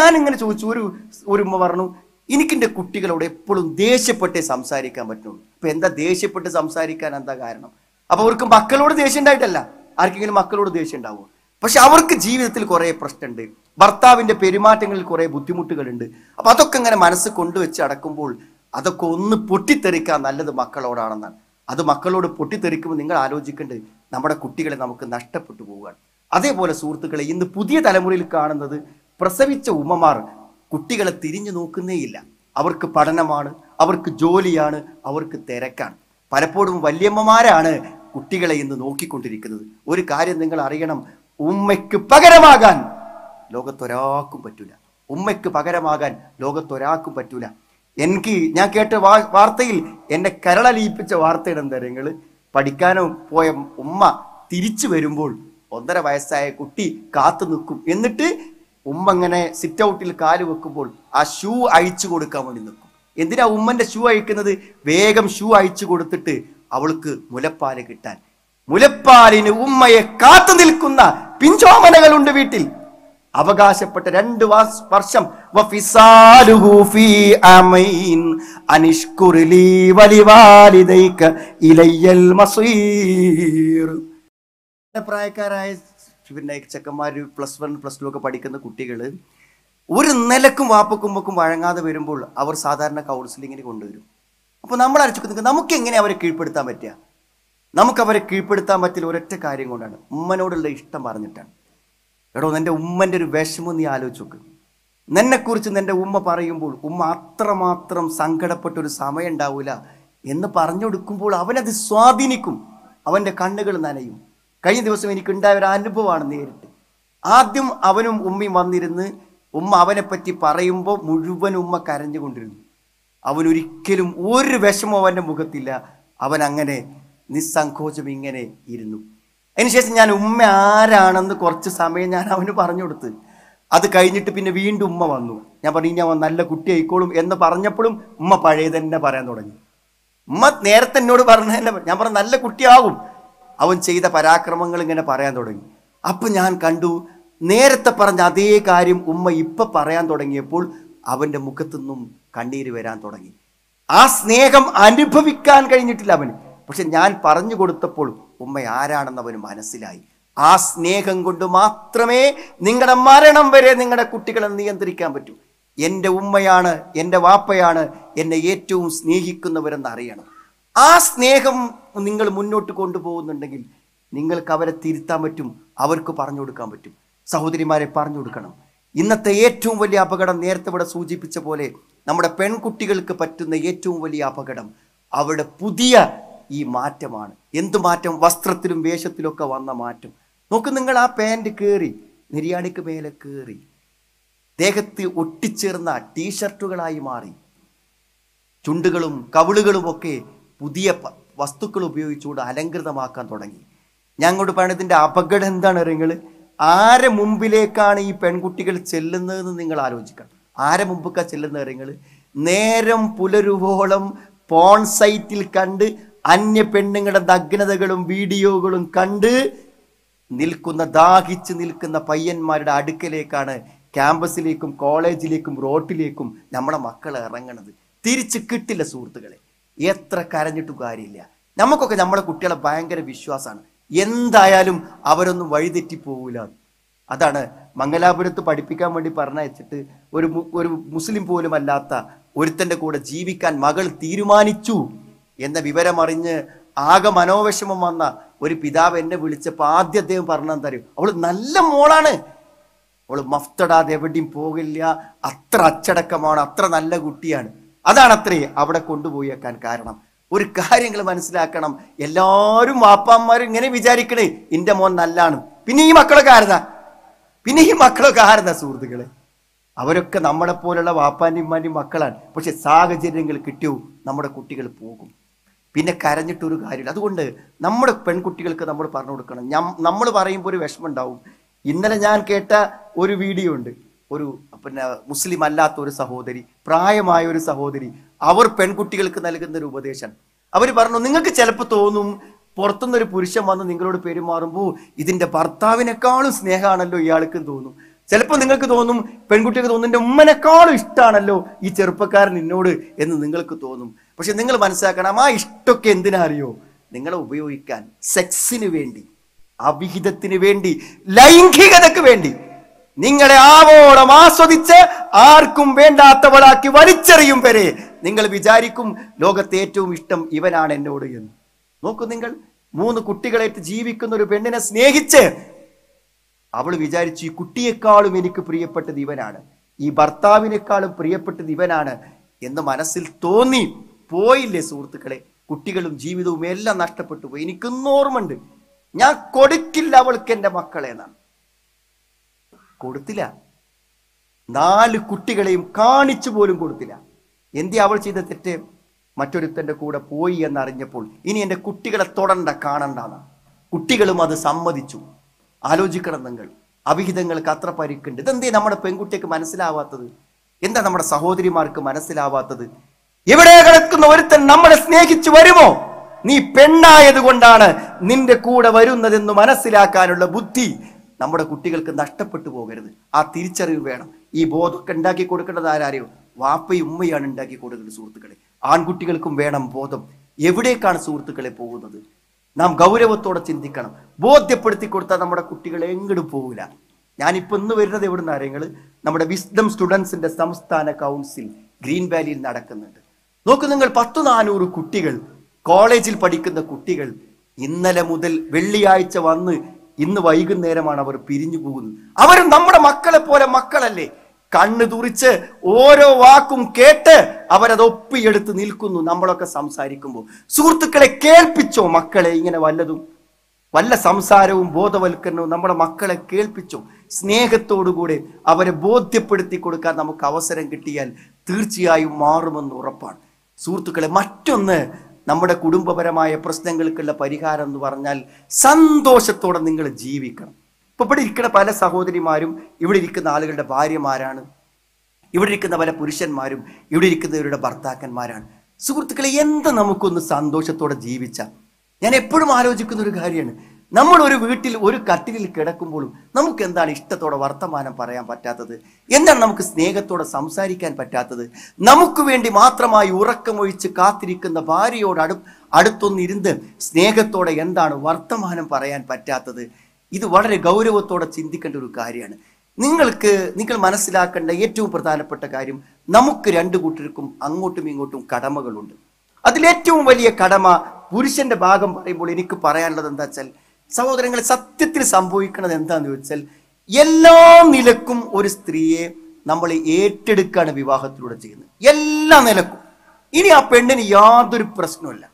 ഞാൻ ഇങ്ങനെ ചോദിച്ചു ഒരു ഒരു പറഞ്ഞു എനിക്കെൻ്റെ കുട്ടികളോട് എപ്പോഴും ദേഷ്യപ്പെട്ടേ സംസാരിക്കാൻ പറ്റുള്ളൂ ഇപ്പം എന്താ ദേഷ്യപ്പെട്ട് സംസാരിക്കാൻ എന്താ കാരണം അപ്പോൾ അവർക്ക് മക്കളോട് ദേഷ്യം ഉണ്ടായിട്ടല്ല ആർക്കെങ്കിലും മക്കളോട് ദേഷ്യം ഉണ്ടാവുമോ പക്ഷെ അവർക്ക് ജീവിതത്തിൽ കുറേ പ്രശ്നമുണ്ട് ഭർത്താവിൻ്റെ പെരുമാറ്റങ്ങളിൽ കുറേ ബുദ്ധിമുട്ടുകളുണ്ട് അപ്പോൾ അതൊക്കെ ഇങ്ങനെ മനസ്സ് കൊണ്ടുവച്ച് അടക്കുമ്പോൾ അതൊക്കെ ഒന്ന് പൊട്ടിത്തെറിക്കാൻ നല്ലത് മക്കളോടാണെന്നാണ് അത് മക്കളോട് പൊട്ടിത്തെറിക്കുമ്പോൾ നിങ്ങൾ ആലോചിക്കേണ്ടത് നമ്മുടെ കുട്ടികളെ നമുക്ക് നഷ്ടപ്പെട്ടു പോവുകയാണ് അതേപോലെ സുഹൃത്തുക്കളെ ഇന്ന് പുതിയ തലമുറയിൽ കാണുന്നത് പ്രസവിച്ച ഉമ്മമാർ കുട്ടികളെ തിരിഞ്ഞു നോക്കുന്നേയില്ല അവർക്ക് പഠനമാണ് അവർക്ക് ജോലിയാണ് അവർക്ക് തിരക്കാണ് പലപ്പോഴും വല്യമ്മമാരാണ് കുട്ടികളെ ഇന്ന് നോക്കിക്കൊണ്ടിരിക്കുന്നത് ഒരു കാര്യം നിങ്ങൾ അറിയണം ഉമ്മയ്ക്ക് പകരമാകാൻ ലോകത്തൊരാക്കും പറ്റൂല ഉമ്മയ്ക്ക് പകരമാകാൻ ലോകത്തൊരാക്കും പറ്റൂല എനിക്ക് ഞാൻ കേട്ട വാർത്തയിൽ എന്നെ കരളലിയിപ്പിച്ച വാർത്തയുടെ എന്താ നിങ്ങൾ പഠിക്കാനോ പോയ ഉമ്മ തിരിച്ചു വരുമ്പോൾ ഒന്നര വയസ്സായ കുട്ടി കാത്തു നിൽക്കും എന്നിട്ട് ഉമ്മ ഇങ്ങനെ സിറ്റ് ഔട്ടിൽ കാല് വെക്കുമ്പോൾ ആ ഷൂ അഴിച്ചു കൊടുക്കാൻ വേണ്ടി നിൽക്കും എന്തിനാ ഉമ്മന്റെ ഷൂ അഴിക്കുന്നത് വേഗം ഷൂ അഴിച്ചു കൊടുത്തിട്ട് അവൾക്ക് മുലപ്പാല് കിട്ടാൻ മുലപ്പാലിന് ഉമ്മയെ കാത്തു നിൽക്കുന്ന പിഞ്ചോമനകളുണ്ട് വീട്ടിൽ അവകാശപ്പെട്ട രണ്ട് വർഷം പ്രായക്കാരായ പിന്നെ ചെക്കന്മാർ പ്ലസ് വൺ പ്ലസ് ടു ഒക്കെ പഠിക്കുന്ന കുട്ടികൾ ഒരു നിലക്കും വാപ്പക്കുമ്പക്കും വഴങ്ങാതെ വരുമ്പോൾ അവർ സാധാരണ കൗൺസിലിങ്ങിന് കൊണ്ടുവരും അപ്പോൾ നമ്മൾ അരച്ചു നമുക്ക് എങ്ങനെ അവരെ കീഴ്പ്പെടുത്താൻ പറ്റുക നമുക്ക് അവരെ കീഴ്പ്പെടുത്താൻ പറ്റില്ല ഒരൊറ്റ കാര്യം കൊണ്ടാണ് ഉമ്മനോടുള്ള ഇഷ്ടം പറഞ്ഞിട്ടാണ് എടോ നിൻ്റെ ഉമ്മൻ്റെ ഒരു വിഷമം നീ ആലോചിച്ച് നോക്ക് നിന്നെക്കുറിച്ച് നിൻ്റെ ഉമ്മ പറയുമ്പോൾ ഉമ്മ അത്രമാത്രം സങ്കടപ്പെട്ടൊരു സമയം ഉണ്ടാവില്ല എന്ന് പറഞ്ഞു കൊടുക്കുമ്പോൾ അവനത് സ്വാധീനിക്കും അവൻ്റെ കണ്ണുകൾ നനയും കഴിഞ്ഞ ദിവസം എനിക്കുണ്ടായ ഒരു അനുഭവമാണ് നേരിട്ട് ആദ്യം അവനും ഉമ്മയും വന്നിരുന്ന് ഉമ്മ അവനെപ്പറ്റി പറയുമ്പോൾ മുഴുവൻ ഉമ്മ കരഞ്ഞുകൊണ്ടിരുന്നു അവനൊരിക്കലും ഒരു വിഷമം അവൻ്റെ മുഖത്തില്ല അവൻ അങ്ങനെ നിസ്സങ്കോചം ഇങ്ങനെ ഇരുന്നു അതിനുശേഷം ഞാൻ ഉമ്മ ആരാണെന്ന് കുറച്ച് സമയം ഞാൻ അവന് പറഞ്ഞു കൊടുത്ത് അത് കഴിഞ്ഞിട്ട് പിന്നെ വീണ്ടും ഉമ്മ വന്നു ഞാൻ പറഞ്ഞു ഞാൻ നല്ല കുട്ടി ആയിക്കോളും എന്ന് പറഞ്ഞപ്പോഴും ഉമ്മ പഴയ തന്നെ പറയാൻ തുടങ്ങി ഉമ്മ നേരത്തെ എന്നോട് പറഞ്ഞ ഞാൻ പറഞ്ഞു നല്ല കുട്ടിയാകും അവൻ ചെയ്ത പരാക്രമങ്ങൾ ഇങ്ങനെ പറയാൻ തുടങ്ങി അപ്പം ഞാൻ കണ്ടു നേരത്തെ പറഞ്ഞ അതേ കാര്യം ഉമ്മ ഇപ്പം പറയാൻ തുടങ്ങിയപ്പോൾ അവൻ്റെ മുഖത്തുനിന്നും കണ്ണീര് വരാൻ തുടങ്ങി ആ സ്നേഹം അനുഭവിക്കാൻ കഴിഞ്ഞിട്ടില്ല അവന് പക്ഷെ ഞാൻ പറഞ്ഞു കൊടുത്തപ്പോൾ ഉമ്മ ആരാണെന്നവന് മനസ്സിലായി ആ സ്നേഹം കൊണ്ട് മാത്രമേ നിങ്ങളുടെ മരണം വരെ നിങ്ങളുടെ കുട്ടികളെ നിയന്ത്രിക്കാൻ പറ്റൂ എൻ്റെ ഉമ്മയാണ് എൻ്റെ വാപ്പയാണ് എന്നെ ഏറ്റവും സ്നേഹിക്കുന്നവരെന്ന് അറിയണം ആ സ്നേഹം നിങ്ങൾ മുന്നോട്ട് കൊണ്ടുപോകുന്നുണ്ടെങ്കിൽ നിങ്ങൾക്ക് അവരെ തിരുത്താൻ പറ്റും അവർക്ക് പറഞ്ഞു കൊടുക്കാൻ പറ്റും സഹോദരിമാരെ പറഞ്ഞു കൊടുക്കണം ഇന്നത്തെ ഏറ്റവും വലിയ അപകടം നേരത്തെ ഇവിടെ സൂചിപ്പിച്ച പോലെ നമ്മുടെ പെൺകുട്ടികൾക്ക് പറ്റുന്ന ഏറ്റവും വലിയ അപകടം അവിടെ പുതിയ ഈ മാറ്റമാണ് എന്ത് മാറ്റം വസ്ത്രത്തിലും വേഷത്തിലൊക്കെ വന്ന മാറ്റം നോക്ക് നിങ്ങൾ ആ പാൻറ് കയറി നിര്യാണിക്ക് മേലെ കയറി ദേഹത്ത് ഒട്ടിച്ചേർന്ന ടീഷർട്ടുകളായി മാറി ചുണ്ടുകളും കവിളുകളുമൊക്കെ പുതിയ വസ്തുക്കൾ ഉപയോഗിച്ചുകൊണ്ട് അലങ്കൃതമാക്കാൻ തുടങ്ങി ഞാൻ അങ്ങോട്ട് പറയണതിൻ്റെ അപകടം എന്താണ് നിങ്ങൾ ആരെ മുമ്പിലേക്കാണ് ഈ പെൺകുട്ടികൾ ചെല്ലുന്നതെന്ന് നിങ്ങൾ ആലോചിക്കണം ആരെ മുമ്പൊക്കെ ചെല്ലുന്ന നിങ്ങൾ നേരം പുലരുവോളം പോൺ സൈറ്റിൽ കണ്ട് അന്യ പെണ്ണുങ്ങളുടെ നഗ്നതകളും വീഡിയോകളും കണ്ട് നിൽക്കുന്ന ദാഹിച്ച് നിൽക്കുന്ന പയ്യന്മാരുടെ അടുക്കലേക്കാണ് ക്യാമ്പസിലേക്കും കോളേജിലേക്കും റോട്ടിലേക്കും നമ്മുടെ മക്കൾ ഇറങ്ങണത് തിരിച്ച് കിട്ടില്ല സുഹൃത്തുക്കളെ എത്ര കരഞ്ഞിട്ടും കാര്യമില്ല നമുക്കൊക്കെ നമ്മുടെ കുട്ടികളെ ഭയങ്കര വിശ്വാസമാണ് എന്തായാലും അവരൊന്നും വഴിതെറ്റി പോവില്ല അതാണ് മംഗലാപുരത്ത് പഠിപ്പിക്കാൻ വേണ്ടി പറഞ്ഞയച്ചിട്ട് ഒരു ഒരു മുസ്ലിം പോലും അല്ലാത്ത ഒരുത്തൻ്റെ കൂടെ ജീവിക്കാൻ മകൾ തീരുമാനിച്ചു എന്ന വിവരമറിഞ്ഞ് ആകെ മനോവിഷമം വന്ന ഒരു പിതാവ് എന്നെ വിളിച്ചപ്പോൾ ആദ്യം അദ്ദേഹം പറഞ്ഞു തരും അവൾ നല്ല മോളാണ് അവൾ മഫ്തടാതെ എവിടെയും പോകില്ല അത്ര അച്ചടക്കമാണ് അത്ര നല്ല കുട്ടിയാണ് അതാണ് അത്രേ അവിടെ കൊണ്ടുപോയി വെക്കാൻ കാരണം ഒരു കാര്യങ്ങൾ മനസ്സിലാക്കണം എല്ലാവരും വാപ്പാന്മാരും ഇങ്ങനെ വിചാരിക്കണേ എൻ്റെ മോൻ നല്ലാണ് പിന്നെ ഈ മക്കളൊക്കെ ആരതാ പിന്നെ ഈ മക്കളൊക്കെ ആരതാ സുഹൃത്തുക്കളെ അവരൊക്കെ നമ്മളെപ്പോലുള്ള വാപ്പാൻ്റെയും മക്കളാണ് പക്ഷെ സാഹചര്യങ്ങൾ കിട്ടിയോ നമ്മുടെ കുട്ടികൾ പോകും പിന്നെ കരഞ്ഞിട്ടൊരു കാര്യമില്ല അതുകൊണ്ട് നമ്മുടെ പെൺകുട്ടികൾക്ക് നമ്മൾ പറഞ്ഞു കൊടുക്കണം നമ്മൾ പറയുമ്പോൾ ഒരു വിഷമം ഉണ്ടാവും ഇന്നലെ ഞാൻ കേട്ട ഒരു വീഡിയോ ഉണ്ട് ഒരു പിന്നെ മുസ്ലിം അല്ലാത്ത ഒരു സഹോദരി പ്രായമായ ഒരു സഹോദരി അവർ പെൺകുട്ടികൾക്ക് നൽകുന്ന ഒരു ഉപദേശം അവർ പറഞ്ഞു നിങ്ങൾക്ക് ചിലപ്പോൾ തോന്നും പുറത്തുനിന്നൊരു പുരുഷൻ വന്ന് നിങ്ങളോട് പെരുമാറുമ്പോൾ ഇതിൻ്റെ ഭർത്താവിനേക്കാളും സ്നേഹമാണല്ലോ ഇയാൾക്കും തോന്നും ചിലപ്പോൾ നിങ്ങൾക്ക് തോന്നും പെൺകുട്ടികൾക്ക് തോന്നുന്നതിൻ്റെ ഉമ്മനേക്കാളും ഇഷ്ടമാണല്ലോ ഈ ചെറുപ്പക്കാരൻ എന്നോട് എന്ന് നിങ്ങൾക്ക് തോന്നും പക്ഷെ നിങ്ങൾ മനസ്സിലാക്കണം ആ ഇഷ്ടമൊക്കെ എന്തിനാ അറിയോ നിങ്ങളെ ഉപയോഗിക്കാൻ സെക്സിന് വേണ്ടി അവിഹിതത്തിന് വേണ്ടി ലൈംഗികതക്ക് വേണ്ടി നിങ്ങളെ ആവോളം ആസ്വദിച്ച് ആർക്കും വേണ്ടാത്തവളാക്കി വലിച്ചെറിയും വരെ നിങ്ങൾ വിചാരിക്കും ലോകത്തെ ഏറ്റവും ഇഷ്ടം ഇവനാണ് എന്നോട് എന്ന് നോക്കൂ നിങ്ങൾ മൂന്ന് കുട്ടികളായിട്ട് ജീവിക്കുന്ന ഒരു പെണ്ണിനെ സ്നേഹിച്ച് അവൾ വിചാരിച്ചു ഈ കുട്ടിയെക്കാളും എനിക്ക് പ്രിയപ്പെട്ടത് ഇവനാണ് ഈ ഭർത്താവിനേക്കാളും പ്രിയപ്പെട്ടത് ഇവനാണ് എന്ന് മനസ്സിൽ തോന്നി പോയില്ലേ സുഹൃത്തുക്കളെ കുട്ടികളും ജീവിതവും എല്ലാം നഷ്ടപ്പെട്ടു പോയി എനിക്കൊന്നും ഓർമ്മയുണ്ട് ഞാൻ കൊടുക്കില്ല അവൾക്ക് എൻ്റെ മക്കളെ എന്നാണ് കൊടുത്തില്ല നാല് കുട്ടികളെയും കാണിച്ചു പോലും കൊടുത്തില്ല എന്തി അവൾ ചെയ്ത തെറ്റ് മറ്റൊരുത്തൻ്റെ കൂടെ പോയി എന്നറിഞ്ഞപ്പോൾ ഇനി എൻ്റെ കുട്ടികളെ തൊടണ്ട കാണണ്ടെന്ന് കുട്ടികളും അത് സമ്മതിച്ചു ആലോചിക്കണം നിങ്ങൾ അവിഹിതങ്ങൾക്ക് അത്ര പരിക്കുണ്ട് ഇതെന്തേ നമ്മുടെ പെൺകുട്ടിക്ക് മനസ്സിലാവാത്തത് എന്താ നമ്മുടെ സഹോദരിമാർക്ക് മനസ്സിലാവാത്തത് ഇവിടെ കിടക്കുന്ന ഒരുത്തൻ നമ്മളെ സ്നേഹിച്ചു വരുമോ നീ പെണ്ണായത് കൊണ്ടാണ് നിന്റെ കൂടെ വരുന്നതെന്ന് മനസ്സിലാക്കാനുള്ള ബുദ്ധി നമ്മുടെ കുട്ടികൾക്ക് നഷ്ടപ്പെട്ടു പോകരുത് ആ തിരിച്ചറിവ് വേണം ഈ ബോധമൊക്കെ ഉണ്ടാക്കി കൊടുക്കേണ്ടത് ആരാരെയോ വാപ്പയും ഉമ്മയാണ് ഉണ്ടാക്കി കൊടുക്കുന്നത് സുഹൃത്തുക്കളെ ആൺകുട്ടികൾക്കും വേണം ബോധം എവിടേക്കാണ് സുഹൃത്തുക്കളെ പോകുന്നത് നാം ഗൗരവത്തോടെ ചിന്തിക്കണം ബോധ്യപ്പെടുത്തി കൊടുത്താൽ നമ്മുടെ കുട്ടികൾ എങ്ങോട്ട് പോകില്ല ഞാനിപ്പോൾ ഇന്ന് വരുന്നത് എവിടുന്ന് ആരെങ്കിൽ നമ്മുടെ വിസ്ഡം സ്റ്റുഡൻസിൻ്റെ സംസ്ഥാന കൗൺസിൽ ഗ്രീൻ വാലിയിൽ നടക്കുന്നുണ്ട് നോക്ക് നിങ്ങൾ പത്ത് നാനൂറ് കുട്ടികൾ കോളേജിൽ പഠിക്കുന്ന കുട്ടികൾ ഇന്നലെ മുതൽ വെള്ളിയാഴ്ച വന്ന് ഇന്ന് വൈകുന്നേരമാണ് അവർ പിരിഞ്ഞു പോകുന്നത് അവരും നമ്മുടെ മക്കളെ പോലെ മക്കളല്ലേ കണ്ണു തുറിച്ച് ഓരോ വാക്കും കേട്ട് അവരത് ഒപ്പിയെടുത്ത് നിൽക്കുന്നു നമ്മളൊക്കെ സംസാരിക്കുമ്പോൾ സുഹൃത്തുക്കളെ കേൾപ്പിച്ചോ മക്കളെ ഇങ്ങനെ വല്ലതും വല്ല സംസാരവും ബോധവൽക്കരണവും നമ്മുടെ മക്കളെ കേൾപ്പിച്ചോ സ്നേഹത്തോടുകൂടെ അവരെ ബോധ്യപ്പെടുത്തി കൊടുക്കാൻ നമുക്ക് അവസരം കിട്ടിയാൽ തീർച്ചയായും മാറുമെന്ന് ഉറപ്പാണ് സുഹൃത്തുക്കളെ മറ്റൊന്ന് നമ്മുടെ കുടുംബപരമായ പ്രശ്നങ്ങൾക്കുള്ള പരിഹാരം എന്ന് പറഞ്ഞാൽ സന്തോഷത്തോടെ നിങ്ങൾ ജീവിക്കണം ഇപ്പൊ ഇവിടെ ഇരിക്കുന്ന പല സഹോദരിമാരും ഇവിടെ ഇരിക്കുന്ന ആളുകളുടെ ഭാര്യമാരാണ് ഇവിടെ ഇരിക്കുന്ന പല പുരുഷന്മാരും ഇവിടെ ഇരിക്കുന്നവരുടെ ഭർത്താക്കന്മാരാണ് സുഹൃത്തുക്കളെ എന്ത് നമുക്കൊന്ന് സന്തോഷത്തോടെ ജീവിച്ച ഞാൻ എപ്പോഴും ആലോചിക്കുന്ന ഒരു കാര്യമാണ് നമ്മൾ ഒരു വീട്ടിൽ ഒരു കട്ടിലിൽ കിടക്കുമ്പോഴും നമുക്ക് എന്താണ് ഇഷ്ടത്തോടെ വർത്തമാനം പറയാൻ പറ്റാത്തത് എന്താണ് നമുക്ക് സ്നേഹത്തോടെ സംസാരിക്കാൻ പറ്റാത്തത് നമുക്ക് വേണ്ടി മാത്രമായി ഉറക്കമൊഴിച്ച് കാത്തിരിക്കുന്ന ഭാര്യയോട് അടു അടുത്തൊന്നിരുന്ന് സ്നേഹത്തോടെ എന്താണ് വർത്തമാനം പറയാൻ പറ്റാത്തത് ഇത് വളരെ ഗൗരവത്തോടെ ചിന്തിക്കേണ്ട ഒരു കാര്യമാണ് നിങ്ങൾക്ക് നിങ്ങൾ മനസ്സിലാക്കേണ്ട ഏറ്റവും പ്രധാനപ്പെട്ട കാര്യം നമുക്ക് രണ്ടു കൂട്ടർക്കും അങ്ങോട്ടും ഇങ്ങോട്ടും കടമകളുണ്ട് അതിലേറ്റവും വലിയ കടമ പുരുഷന്റെ ഭാഗം പറയുമ്പോൾ എനിക്ക് പറയാനുള്ളത് എന്താ വെച്ചാൽ സഹോദരങ്ങൾ സത്യത്തിൽ സംഭവിക്കുന്നത് എന്താണെന്ന് ചോദിച്ചാൽ എല്ലാ നിലക്കും ഒരു സ്ത്രീയെ നമ്മൾ ഏറ്റെടുക്കാണ് വിവാഹത്തിലൂടെ ചെയ്യുന്നത് എല്ലാ നിലക്കും ഇനി ആ പെണ്ണിന് യാതൊരു പ്രശ്നമില്ല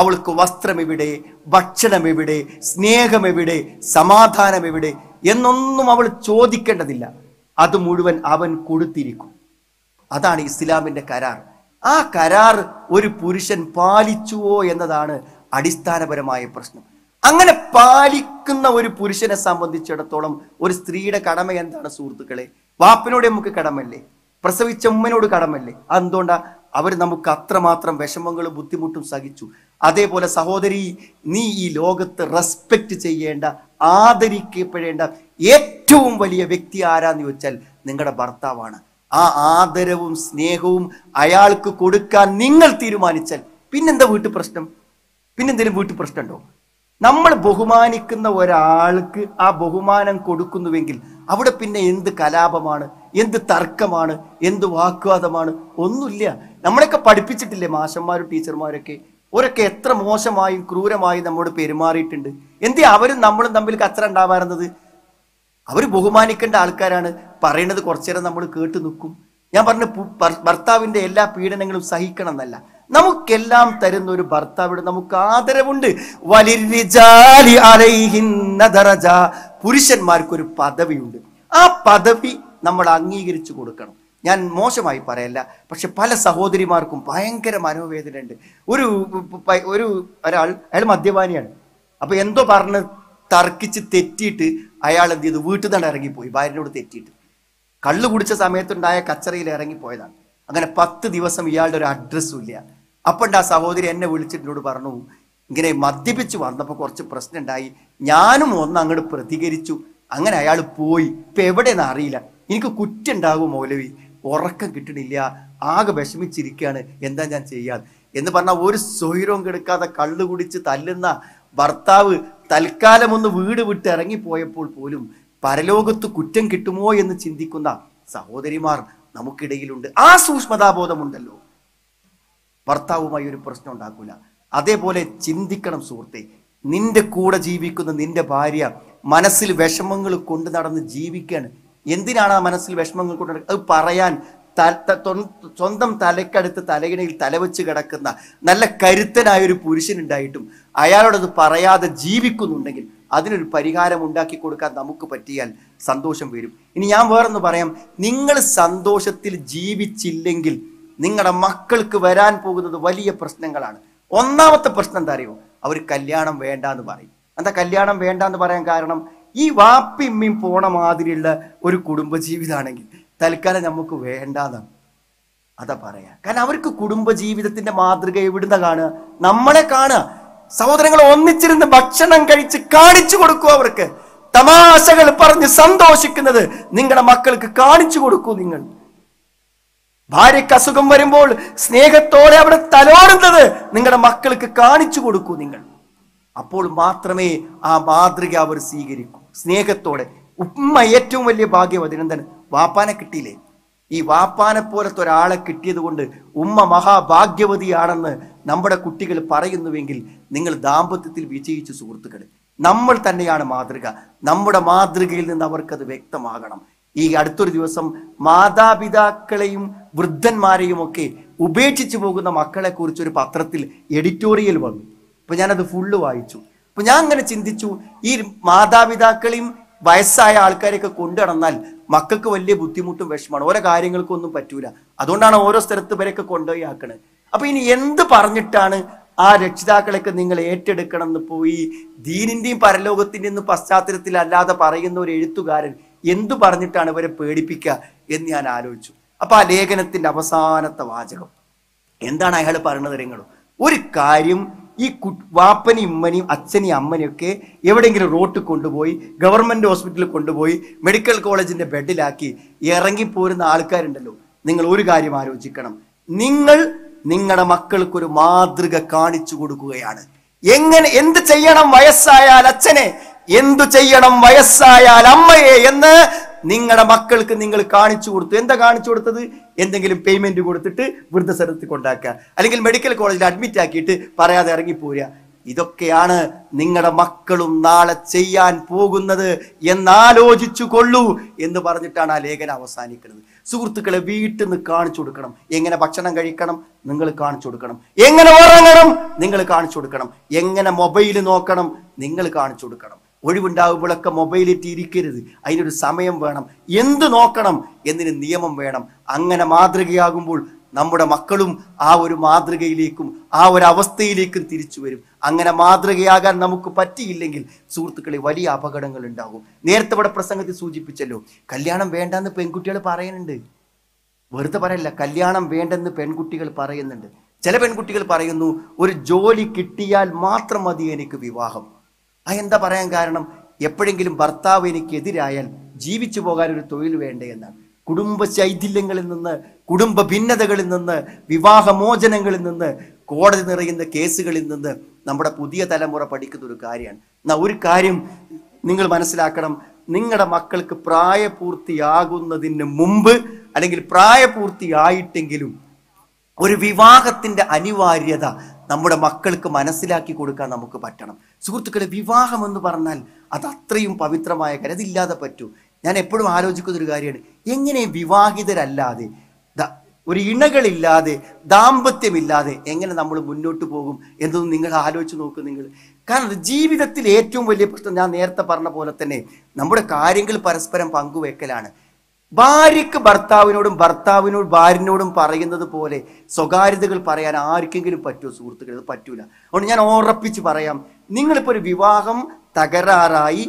അവൾക്ക് വസ്ത്രം എവിടെ ഭക്ഷണം എവിടെ സ്നേഹം എവിടെ സമാധാനം എവിടെ എന്നൊന്നും അവൾ ചോദിക്കേണ്ടതില്ല അത് മുഴുവൻ അവൻ കൊടുത്തിരിക്കും അതാണ് ഇസ്ലാമിന്റെ കരാർ ആ കരാർ ഒരു പുരുഷൻ പാലിച്ചുവോ എന്നതാണ് അടിസ്ഥാനപരമായ പ്രശ്നം അങ്ങനെ പാലിക്കുന്ന ഒരു പുരുഷനെ സംബന്ധിച്ചിടത്തോളം ഒരു സ്ത്രീയുടെ കടമ എന്താണ് സുഹൃത്തുക്കളെ വാപ്പിനോട് നമുക്ക് കടമല്ലേ പ്രസവിച്ച ഉമ്മനോട് കടമല്ലേ അതെന്തുകൊണ്ടാ അവർ നമുക്ക് അത്രമാത്രം വിഷമങ്ങളും ബുദ്ധിമുട്ടും സഹിച്ചു അതേപോലെ സഹോദരി നീ ഈ ലോകത്ത് റെസ്പെക്റ്റ് ചെയ്യേണ്ട ആദരിക്കപ്പെടേണ്ട ഏറ്റവും വലിയ വ്യക്തി ആരാന്ന് ചോദിച്ചാൽ നിങ്ങളുടെ ഭർത്താവാണ് ആ ആദരവും സ്നേഹവും അയാൾക്ക് കൊടുക്കാൻ നിങ്ങൾ തീരുമാനിച്ചാൽ പിന്നെന്താ വീട്ടു പ്രശ്നം പിന്നെന്തെങ്കിലും വീട്ടു പ്രശ്നമുണ്ടോ നമ്മൾ ബഹുമാനിക്കുന്ന ഒരാൾക്ക് ആ ബഹുമാനം കൊടുക്കുന്നുവെങ്കിൽ അവിടെ പിന്നെ എന്ത് കലാപമാണ് എന്ത് തർക്കമാണ് എന്ത് വാക്വാദമാണ് ഒന്നുമില്ല നമ്മളൊക്കെ പഠിപ്പിച്ചിട്ടില്ലേ മാഷന്മാരും ടീച്ചർമാരൊക്കെ ഓരൊക്കെ എത്ര മോശമായും ക്രൂരമായും നമ്മോട് പെരുമാറിയിട്ടുണ്ട് എന്തി അവരും നമ്മളും തമ്മിൽ അത്ര ഉണ്ടാവാറുന്നത് അവർ ബഹുമാനിക്കേണ്ട ആൾക്കാരാണ് പറയുന്നത് കുറച്ചേരം നമ്മൾ കേട്ട് നിൽക്കും ഞാൻ പറഞ്ഞു ഭർത്താവിന്റെ എല്ലാ പീഡനങ്ങളും സഹിക്കണം എന്നല്ല നമുക്കെല്ലാം തരുന്ന ഒരു ഭർത്താവിടെ നമുക്ക് ആദരവുണ്ട് പുരുഷന്മാർക്ക് ഒരു പദവിയുണ്ട് ആ പദവി നമ്മൾ അംഗീകരിച്ചു കൊടുക്കണം ഞാൻ മോശമായി പറയല്ല പക്ഷെ പല സഹോദരിമാർക്കും ഭയങ്കര ഉണ്ട് ഒരു ഒരു ഒരാൾ അയാൾ മദ്യപാനിയാണ് അപ്പോൾ എന്തോ പറഞ്ഞ് തർക്കിച്ച് തെറ്റിയിട്ട് അയാൾ എന്ത് ചെയ്തു വീട്ടിൽ നിന്ന് ഇറങ്ങിപ്പോയി ഭാര്യനോട് തെറ്റിയിട്ട് കള്ളു കുടിച്ച സമയത്തുണ്ടായ കച്ചറയിൽ ഇറങ്ങിപ്പോയതാണ് അങ്ങനെ പത്ത് ദിവസം ഇയാളുടെ ഒരു അഡ്രസ്സും ഇല്ല അപ്പണ്ട് ആ സഹോദരി എന്നെ വിളിച്ചിട്ടിനോട് പറഞ്ഞു ഇങ്ങനെ മദ്യപിച്ചു വന്നപ്പോൾ കുറച്ച് പ്രശ്നം ഉണ്ടായി ഞാനും ഒന്ന് അങ്ങോട്ട് പ്രതികരിച്ചു അങ്ങനെ അയാൾ പോയി ഇപ്പം എവിടെയെന്ന് അറിയില്ല എനിക്ക് കുറ്റുണ്ടാകും മൗലവി ഉറക്കം കിട്ടണില്ല ആകെ വിഷമിച്ചിരിക്കുകയാണ് എന്താ ഞാൻ ചെയ്യാൻ എന്ന് പറഞ്ഞാൽ ഒരു സ്വൈരവും കെടുക്കാതെ കള്ളു കുടിച്ച് തല്ലുന്ന ഭർത്താവ് തൽക്കാലം ഒന്ന് വീട് വിട്ട് ഇറങ്ങിപ്പോയപ്പോൾ പോലും പരലോകത്ത് കുറ്റം കിട്ടുമോ എന്ന് ചിന്തിക്കുന്ന സഹോദരിമാർ നമുക്കിടയിലുണ്ട് ആ സൂക്ഷ്മതാബോധമുണ്ടല്ലോ ഭർത്താവുമായി ഒരു പ്രശ്നം ഉണ്ടാക്കൂല അതേപോലെ ചിന്തിക്കണം സുഹൃത്തെ നിന്റെ കൂടെ ജീവിക്കുന്ന നിന്റെ ഭാര്യ മനസ്സിൽ വിഷമങ്ങൾ കൊണ്ട് നടന്ന് ജീവിക്കാണ് എന്തിനാണ് ആ മനസ്സിൽ വിഷമങ്ങൾ കൊണ്ട് അത് പറയാൻ സ്വന്തം തലക്കടുത്ത് തലകിണയിൽ തലവെച്ച് കിടക്കുന്ന നല്ല കരുത്തനായ ഒരു പുരുഷനുണ്ടായിട്ടും അയാളോടത് പറയാതെ ജീവിക്കുന്നുണ്ടെങ്കിൽ അതിനൊരു പരിഹാരം ഉണ്ടാക്കി കൊടുക്കാൻ നമുക്ക് പറ്റിയാൽ സന്തോഷം വരും ഇനി ഞാൻ വേറൊന്ന് പറയാം നിങ്ങൾ സന്തോഷത്തിൽ ജീവിച്ചില്ലെങ്കിൽ നിങ്ങളുടെ മക്കൾക്ക് വരാൻ പോകുന്നത് വലിയ പ്രശ്നങ്ങളാണ് ഒന്നാമത്തെ പ്രശ്നം എന്താ അറിയോ അവർ കല്യാണം വേണ്ട എന്ന് പറയും എന്താ കല്യാണം വേണ്ട എന്ന് പറയാൻ കാരണം ഈ വാപ്പിമ്മയും പോണ മാതിരിയുള്ള ഒരു കുടുംബജീവിതമാണെങ്കിൽ തൽക്കാലം നമുക്ക് വേണ്ടാന്നാണ് അതാ പറയാ കാരണം അവർക്ക് കുടുംബജീവിതത്തിന്റെ മാതൃക എവിടുന്ന കാണുക നമ്മളെ കാണുക സഹോദരങ്ങൾ ഒന്നിച്ചിരുന്ന് ഭക്ഷണം കഴിച്ച് കാണിച്ചു കൊടുക്കൂ അവർക്ക് തമാശകൾ പറഞ്ഞ് സന്തോഷിക്കുന്നത് നിങ്ങളുടെ മക്കൾക്ക് കാണിച്ചു കൊടുക്കൂ നിങ്ങൾ ഭാര്യക്ക് അസുഖം വരുമ്പോൾ സ്നേഹത്തോടെ അവിടെ തലോടുന്നത് നിങ്ങളുടെ മക്കൾക്ക് കാണിച്ചു കൊടുക്കൂ നിങ്ങൾ അപ്പോൾ മാത്രമേ ആ മാതൃക അവർ സ്വീകരിക്കൂ സ്നേഹത്തോടെ ഉമ്മ ഏറ്റവും വലിയ ഭാഗ്യം തന്നെ വാപ്പാനെ കിട്ടിയില്ലേ ഈ വാപ്പാനെ പോലത്തെ ഒരാളെ കിട്ടിയത് കൊണ്ട് ഉമ്മ മഹാഭാഗ്യവതിയാണെന്ന് നമ്മുടെ കുട്ടികൾ പറയുന്നുവെങ്കിൽ നിങ്ങൾ ദാമ്പത്യത്തിൽ വിജയിച്ച സുഹൃത്തുക്കൾ നമ്മൾ തന്നെയാണ് മാതൃക നമ്മുടെ മാതൃകയിൽ നിന്ന് അവർക്കത് വ്യക്തമാകണം ഈ അടുത്തൊരു ദിവസം മാതാപിതാക്കളെയും വൃദ്ധന്മാരെയും ഒക്കെ ഉപേക്ഷിച്ചു പോകുന്ന മക്കളെക്കുറിച്ച് ഒരു പത്രത്തിൽ എഡിറ്റോറിയൽ വന്നു അപ്പൊ ഞാനത് ഫുള്ള് വായിച്ചു അപ്പൊ ഞാൻ അങ്ങനെ ചിന്തിച്ചു ഈ മാതാപിതാക്കളെയും വയസ്സായ ആൾക്കാരെയൊക്കെ കൊണ്ടു നടന്നാൽ മക്കൾക്ക് വലിയ ബുദ്ധിമുട്ടും വിഷമാണ് ഓരോ കാര്യങ്ങൾക്കൊന്നും പറ്റൂല അതുകൊണ്ടാണ് ഓരോ സ്ഥലത്ത് വരെയൊക്കെ കൊണ്ടുപോയി ആക്കണത് അപ്പൊ ഇനി എന്ത് പറഞ്ഞിട്ടാണ് ആ രക്ഷിതാക്കളൊക്കെ നിങ്ങൾ ഏറ്റെടുക്കണം എന്ന് പോയി ദീനിന്റെയും പരലോകത്തിന്റെയും പശ്ചാത്തലത്തിൽ അല്ലാതെ പറയുന്ന ഒരു എഴുത്തുകാരൻ എന്തു പറഞ്ഞിട്ടാണ് ഇവരെ പേടിപ്പിക്കുക എന്ന് ഞാൻ ആലോചിച്ചു അപ്പൊ ആ ലേഖനത്തിന്റെ അവസാനത്തെ വാചകം എന്താണ് അയാൾ പറയുന്നത് നിങ്ങളും ഒരു കാര്യം ഈ വാപ്പനെയും ഉമ്മനെയും അച്ഛനെയും അമ്മനെയൊക്കെ ഒക്കെ എവിടെയെങ്കിലും റോട്ട് കൊണ്ടുപോയി ഗവൺമെൻറ് ഹോസ്പിറ്റലിൽ കൊണ്ടുപോയി മെഡിക്കൽ കോളേജിൻ്റെ ബെഡിലാക്കി ഇറങ്ങിപ്പോരുന്ന ആൾക്കാരുണ്ടല്ലോ നിങ്ങൾ ഒരു കാര്യം ആലോചിക്കണം നിങ്ങൾ നിങ്ങളുടെ മക്കൾക്കൊരു മാതൃക കാണിച്ചു കൊടുക്കുകയാണ് എങ്ങനെ എന്ത് ചെയ്യണം വയസ്സായാൽ അച്ഛനെ എന്തു ചെയ്യണം വയസ്സായാൽ അമ്മയെ എന്ന് നിങ്ങളുടെ മക്കൾക്ക് നിങ്ങൾ കാണിച്ചു കൊടുത്തു എന്താ കാണിച്ചു കൊടുത്തത് എന്തെങ്കിലും പേയ്മെന്റ് കൊടുത്തിട്ട് വൃദ്ധസദനത്തിൽ കൊണ്ടാക്കുക അല്ലെങ്കിൽ മെഡിക്കൽ കോളേജിൽ അഡ്മിറ്റ് ആക്കിയിട്ട് പറയാതെ ഇറങ്ങിപ്പോരുക ഇതൊക്കെയാണ് നിങ്ങളുടെ മക്കളും നാളെ ചെയ്യാൻ പോകുന്നത് എന്നാലോചിച്ചു കൊള്ളൂ എന്ന് പറഞ്ഞിട്ടാണ് ആ ലേഖനം അവസാനിക്കുന്നത് സുഹൃത്തുക്കളെ വീട്ടിൽ നിന്ന് കാണിച്ചു കൊടുക്കണം എങ്ങനെ ഭക്ഷണം കഴിക്കണം നിങ്ങൾ കാണിച്ചു കൊടുക്കണം എങ്ങനെ ഉറങ്ങണം നിങ്ങൾ കാണിച്ചു കൊടുക്കണം എങ്ങനെ മൊബൈൽ നോക്കണം നിങ്ങൾ കാണിച്ചു കൊടുക്കണം ഒഴിവുണ്ടാകുമ്പോഴൊക്കെ മൊബൈലിറ്റി ഇരിക്കരുത് അതിനൊരു സമയം വേണം എന്ത് നോക്കണം എന്നിന് നിയമം വേണം അങ്ങനെ മാതൃകയാകുമ്പോൾ നമ്മുടെ മക്കളും ആ ഒരു മാതൃകയിലേക്കും ആ ഒരു അവസ്ഥയിലേക്കും തിരിച്ചു വരും അങ്ങനെ മാതൃകയാകാൻ നമുക്ക് പറ്റിയില്ലെങ്കിൽ സുഹൃത്തുക്കളെ വലിയ അപകടങ്ങൾ ഉണ്ടാകും നേരത്തെ ഇവിടെ പ്രസംഗത്തിൽ സൂചിപ്പിച്ചല്ലോ കല്യാണം വേണ്ടെന്ന് പെൺകുട്ടികൾ പറയുന്നുണ്ട് വെറുതെ പറയല്ല കല്യാണം വേണ്ടെന്ന് പെൺകുട്ടികൾ പറയുന്നുണ്ട് ചില പെൺകുട്ടികൾ പറയുന്നു ഒരു ജോലി കിട്ടിയാൽ മാത്രം മതി എനിക്ക് വിവാഹം അതെന്താ പറയാൻ കാരണം എപ്പോഴെങ്കിലും ഭർത്താവ് എനിക്കെതിരായാൽ ജീവിച്ചു പോകാൻ ഒരു തൊഴിൽ വേണ്ടേ എന്നാണ് കുടുംബ ശൈഥില്യങ്ങളിൽ നിന്ന് കുടുംബ ഭിന്നതകളിൽ നിന്ന് വിവാഹമോചനങ്ങളിൽ നിന്ന് കോടതി നിറയുന്ന കേസുകളിൽ നിന്ന് നമ്മുടെ പുതിയ തലമുറ പഠിക്കുന്ന ഒരു കാര്യമാണ് എന്നാൽ ഒരു കാര്യം നിങ്ങൾ മനസ്സിലാക്കണം നിങ്ങളുടെ മക്കൾക്ക് പ്രായപൂർത്തിയാകുന്നതിന് മുമ്പ് അല്ലെങ്കിൽ പ്രായപൂർത്തിയായിട്ടെങ്കിലും ഒരു വിവാഹത്തിൻ്റെ അനിവാര്യത നമ്മുടെ മക്കൾക്ക് മനസ്സിലാക്കി കൊടുക്കാൻ നമുക്ക് പറ്റണം സുഹൃത്തുക്കളെ വിവാഹം എന്ന് പറഞ്ഞാൽ അത് അത്രയും പവിത്രമായ കാര്യം അതില്ലാതെ പറ്റൂ ഞാൻ എപ്പോഴും ആലോചിക്കുന്ന ഒരു കാര്യമാണ് എങ്ങനെ വിവാഹിതരല്ലാതെ ഒരു ഇണകളില്ലാതെ ദാമ്പത്യമില്ലാതെ എങ്ങനെ നമ്മൾ മുന്നോട്ട് പോകും എന്നൊന്നും നിങ്ങൾ ആലോചിച്ച് നോക്കും നിങ്ങൾ കാരണം ജീവിതത്തിൽ ഏറ്റവും വലിയ പ്രശ്നം ഞാൻ നേരത്തെ പറഞ്ഞ പോലെ തന്നെ നമ്മുടെ കാര്യങ്ങൾ പരസ്പരം പങ്കുവെക്കലാണ് ഭാര്യക്ക് ഭർത്താവിനോടും ഭർത്താവിനോട് ഭാര്യനോടും പറയുന്നത് പോലെ സ്വകാര്യതകൾ പറയാൻ ആർക്കെങ്കിലും പറ്റുമോ സുഹൃത്തുക്കൾ അത് പറ്റൂല അതുകൊണ്ട് ഞാൻ ഉറപ്പിച്ച് പറയാം നിങ്ങളിപ്പോൾ ഒരു വിവാഹം തകരാറായി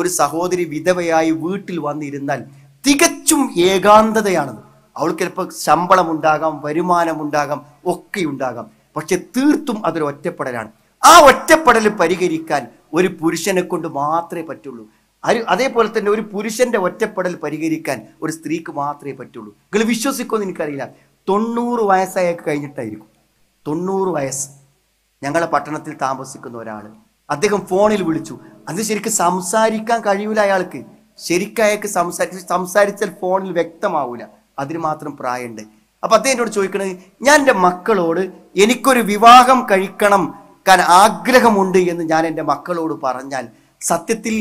ഒരു സഹോദരി വിധവയായി വീട്ടിൽ വന്നിരുന്നാൽ തികച്ചും ഏകാന്തതയാണത് അവൾക്ക് ചിലപ്പോൾ ശമ്പളം ഉണ്ടാകാം വരുമാനം ഉണ്ടാകാം ഒക്കെ ഉണ്ടാകാം പക്ഷെ തീർത്തും അതൊരു ഒറ്റപ്പെടലാണ് ആ ഒറ്റപ്പെടൽ പരിഹരിക്കാൻ ഒരു പുരുഷനെ കൊണ്ട് മാത്രമേ പറ്റുള്ളൂ അരു അതേപോലെ തന്നെ ഒരു പുരുഷന്റെ ഒറ്റപ്പെടൽ പരിഹരിക്കാൻ ഒരു സ്ത്രീക്ക് മാത്രമേ പറ്റുള്ളൂ നിങ്ങൾ വിശ്വസിക്കുമെന്ന് എനിക്കറിയില്ല തൊണ്ണൂറ് വയസ്സായൊക്കെ കഴിഞ്ഞിട്ടായിരിക്കും തൊണ്ണൂറ് വയസ്സ് ഞങ്ങളെ പട്ടണത്തിൽ താമസിക്കുന്ന ഒരാൾ അദ്ദേഹം ഫോണിൽ വിളിച്ചു അത് ശരിക്കും സംസാരിക്കാൻ കഴിയൂല അയാൾക്ക് ശരിക്കും അയാൾക്ക് സംസാരിച്ച് സംസാരിച്ചാൽ ഫോണിൽ വ്യക്തമാവൂല അതിന് മാത്രം പ്രായമുണ്ട് അപ്പം അദ്ദേഹം എന്നോട് ചോദിക്കണത് ഞാൻ എൻ്റെ മക്കളോട് എനിക്കൊരു വിവാഹം കഴിക്കണം കാരണം ആഗ്രഹമുണ്ട് എന്ന് ഞാൻ എൻ്റെ മക്കളോട് പറഞ്ഞാൽ സത്യത്തിൽ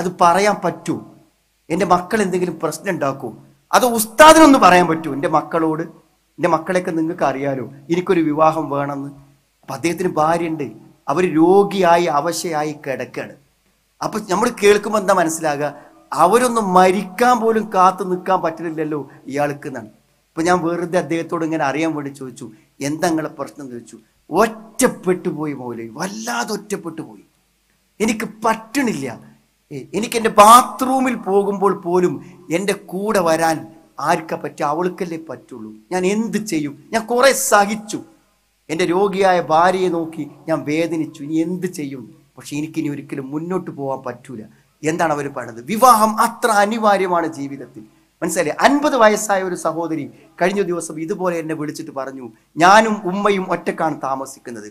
അത് പറയാൻ പറ്റൂ എൻ്റെ മക്കൾ എന്തെങ്കിലും പ്രശ്നം ഉണ്ടാക്കൂ അത് ഉസ്താദിനൊന്ന് പറയാൻ പറ്റൂ എൻ്റെ മക്കളോട് എൻ്റെ മക്കളെയൊക്കെ നിങ്ങൾക്ക് അറിയാലോ എനിക്കൊരു വിവാഹം വേണമെന്ന് അപ്പം അദ്ദേഹത്തിന് ഭാര്യയുണ്ട് അവർ രോഗിയായി അവശയായി കിടക്കുകയാണ് അപ്പം നമ്മൾ കേൾക്കുമ്പോൾ എന്താ മനസ്സിലാകുക അവരൊന്നും മരിക്കാൻ പോലും കാത്തു നിൽക്കാൻ പറ്റുന്നില്ലല്ലോ ഇയാൾക്ക് എന്നാണ് ഇപ്പം ഞാൻ വെറുതെ അദ്ദേഹത്തോട് ഇങ്ങനെ അറിയാൻ വേണ്ടി ചോദിച്ചു എന്തങ്ങളെ പ്രശ്നം എന്ന് ചോദിച്ചു ഒറ്റപ്പെട്ടു പോയി മൗലവി വല്ലാതെ ഒറ്റപ്പെട്ടു പോയി എനിക്ക് പറ്റണില്ല എനിക്കെൻ്റെ ബാത്റൂമിൽ പോകുമ്പോൾ പോലും എൻ്റെ കൂടെ വരാൻ ആർക്ക പറ്റുക അവൾക്കല്ലേ പറ്റുള്ളൂ ഞാൻ എന്ത് ചെയ്യും ഞാൻ കുറേ സഹിച്ചു എൻ്റെ രോഗിയായ ഭാര്യയെ നോക്കി ഞാൻ വേദനിച്ചു ഇനി എന്ത് ചെയ്യും പക്ഷെ എനിക്കിനി ഒരിക്കലും മുന്നോട്ട് പോകാൻ പറ്റൂല എന്താണ് അവർ പറയുന്നത് വിവാഹം അത്ര അനിവാര്യമാണ് ജീവിതത്തിൽ മനസ്സിലായി അൻപത് വയസ്സായ ഒരു സഹോദരി കഴിഞ്ഞ ദിവസം ഇതുപോലെ എന്നെ വിളിച്ചിട്ട് പറഞ്ഞു ഞാനും ഉമ്മയും ഒറ്റക്കാണ് താമസിക്കുന്നത്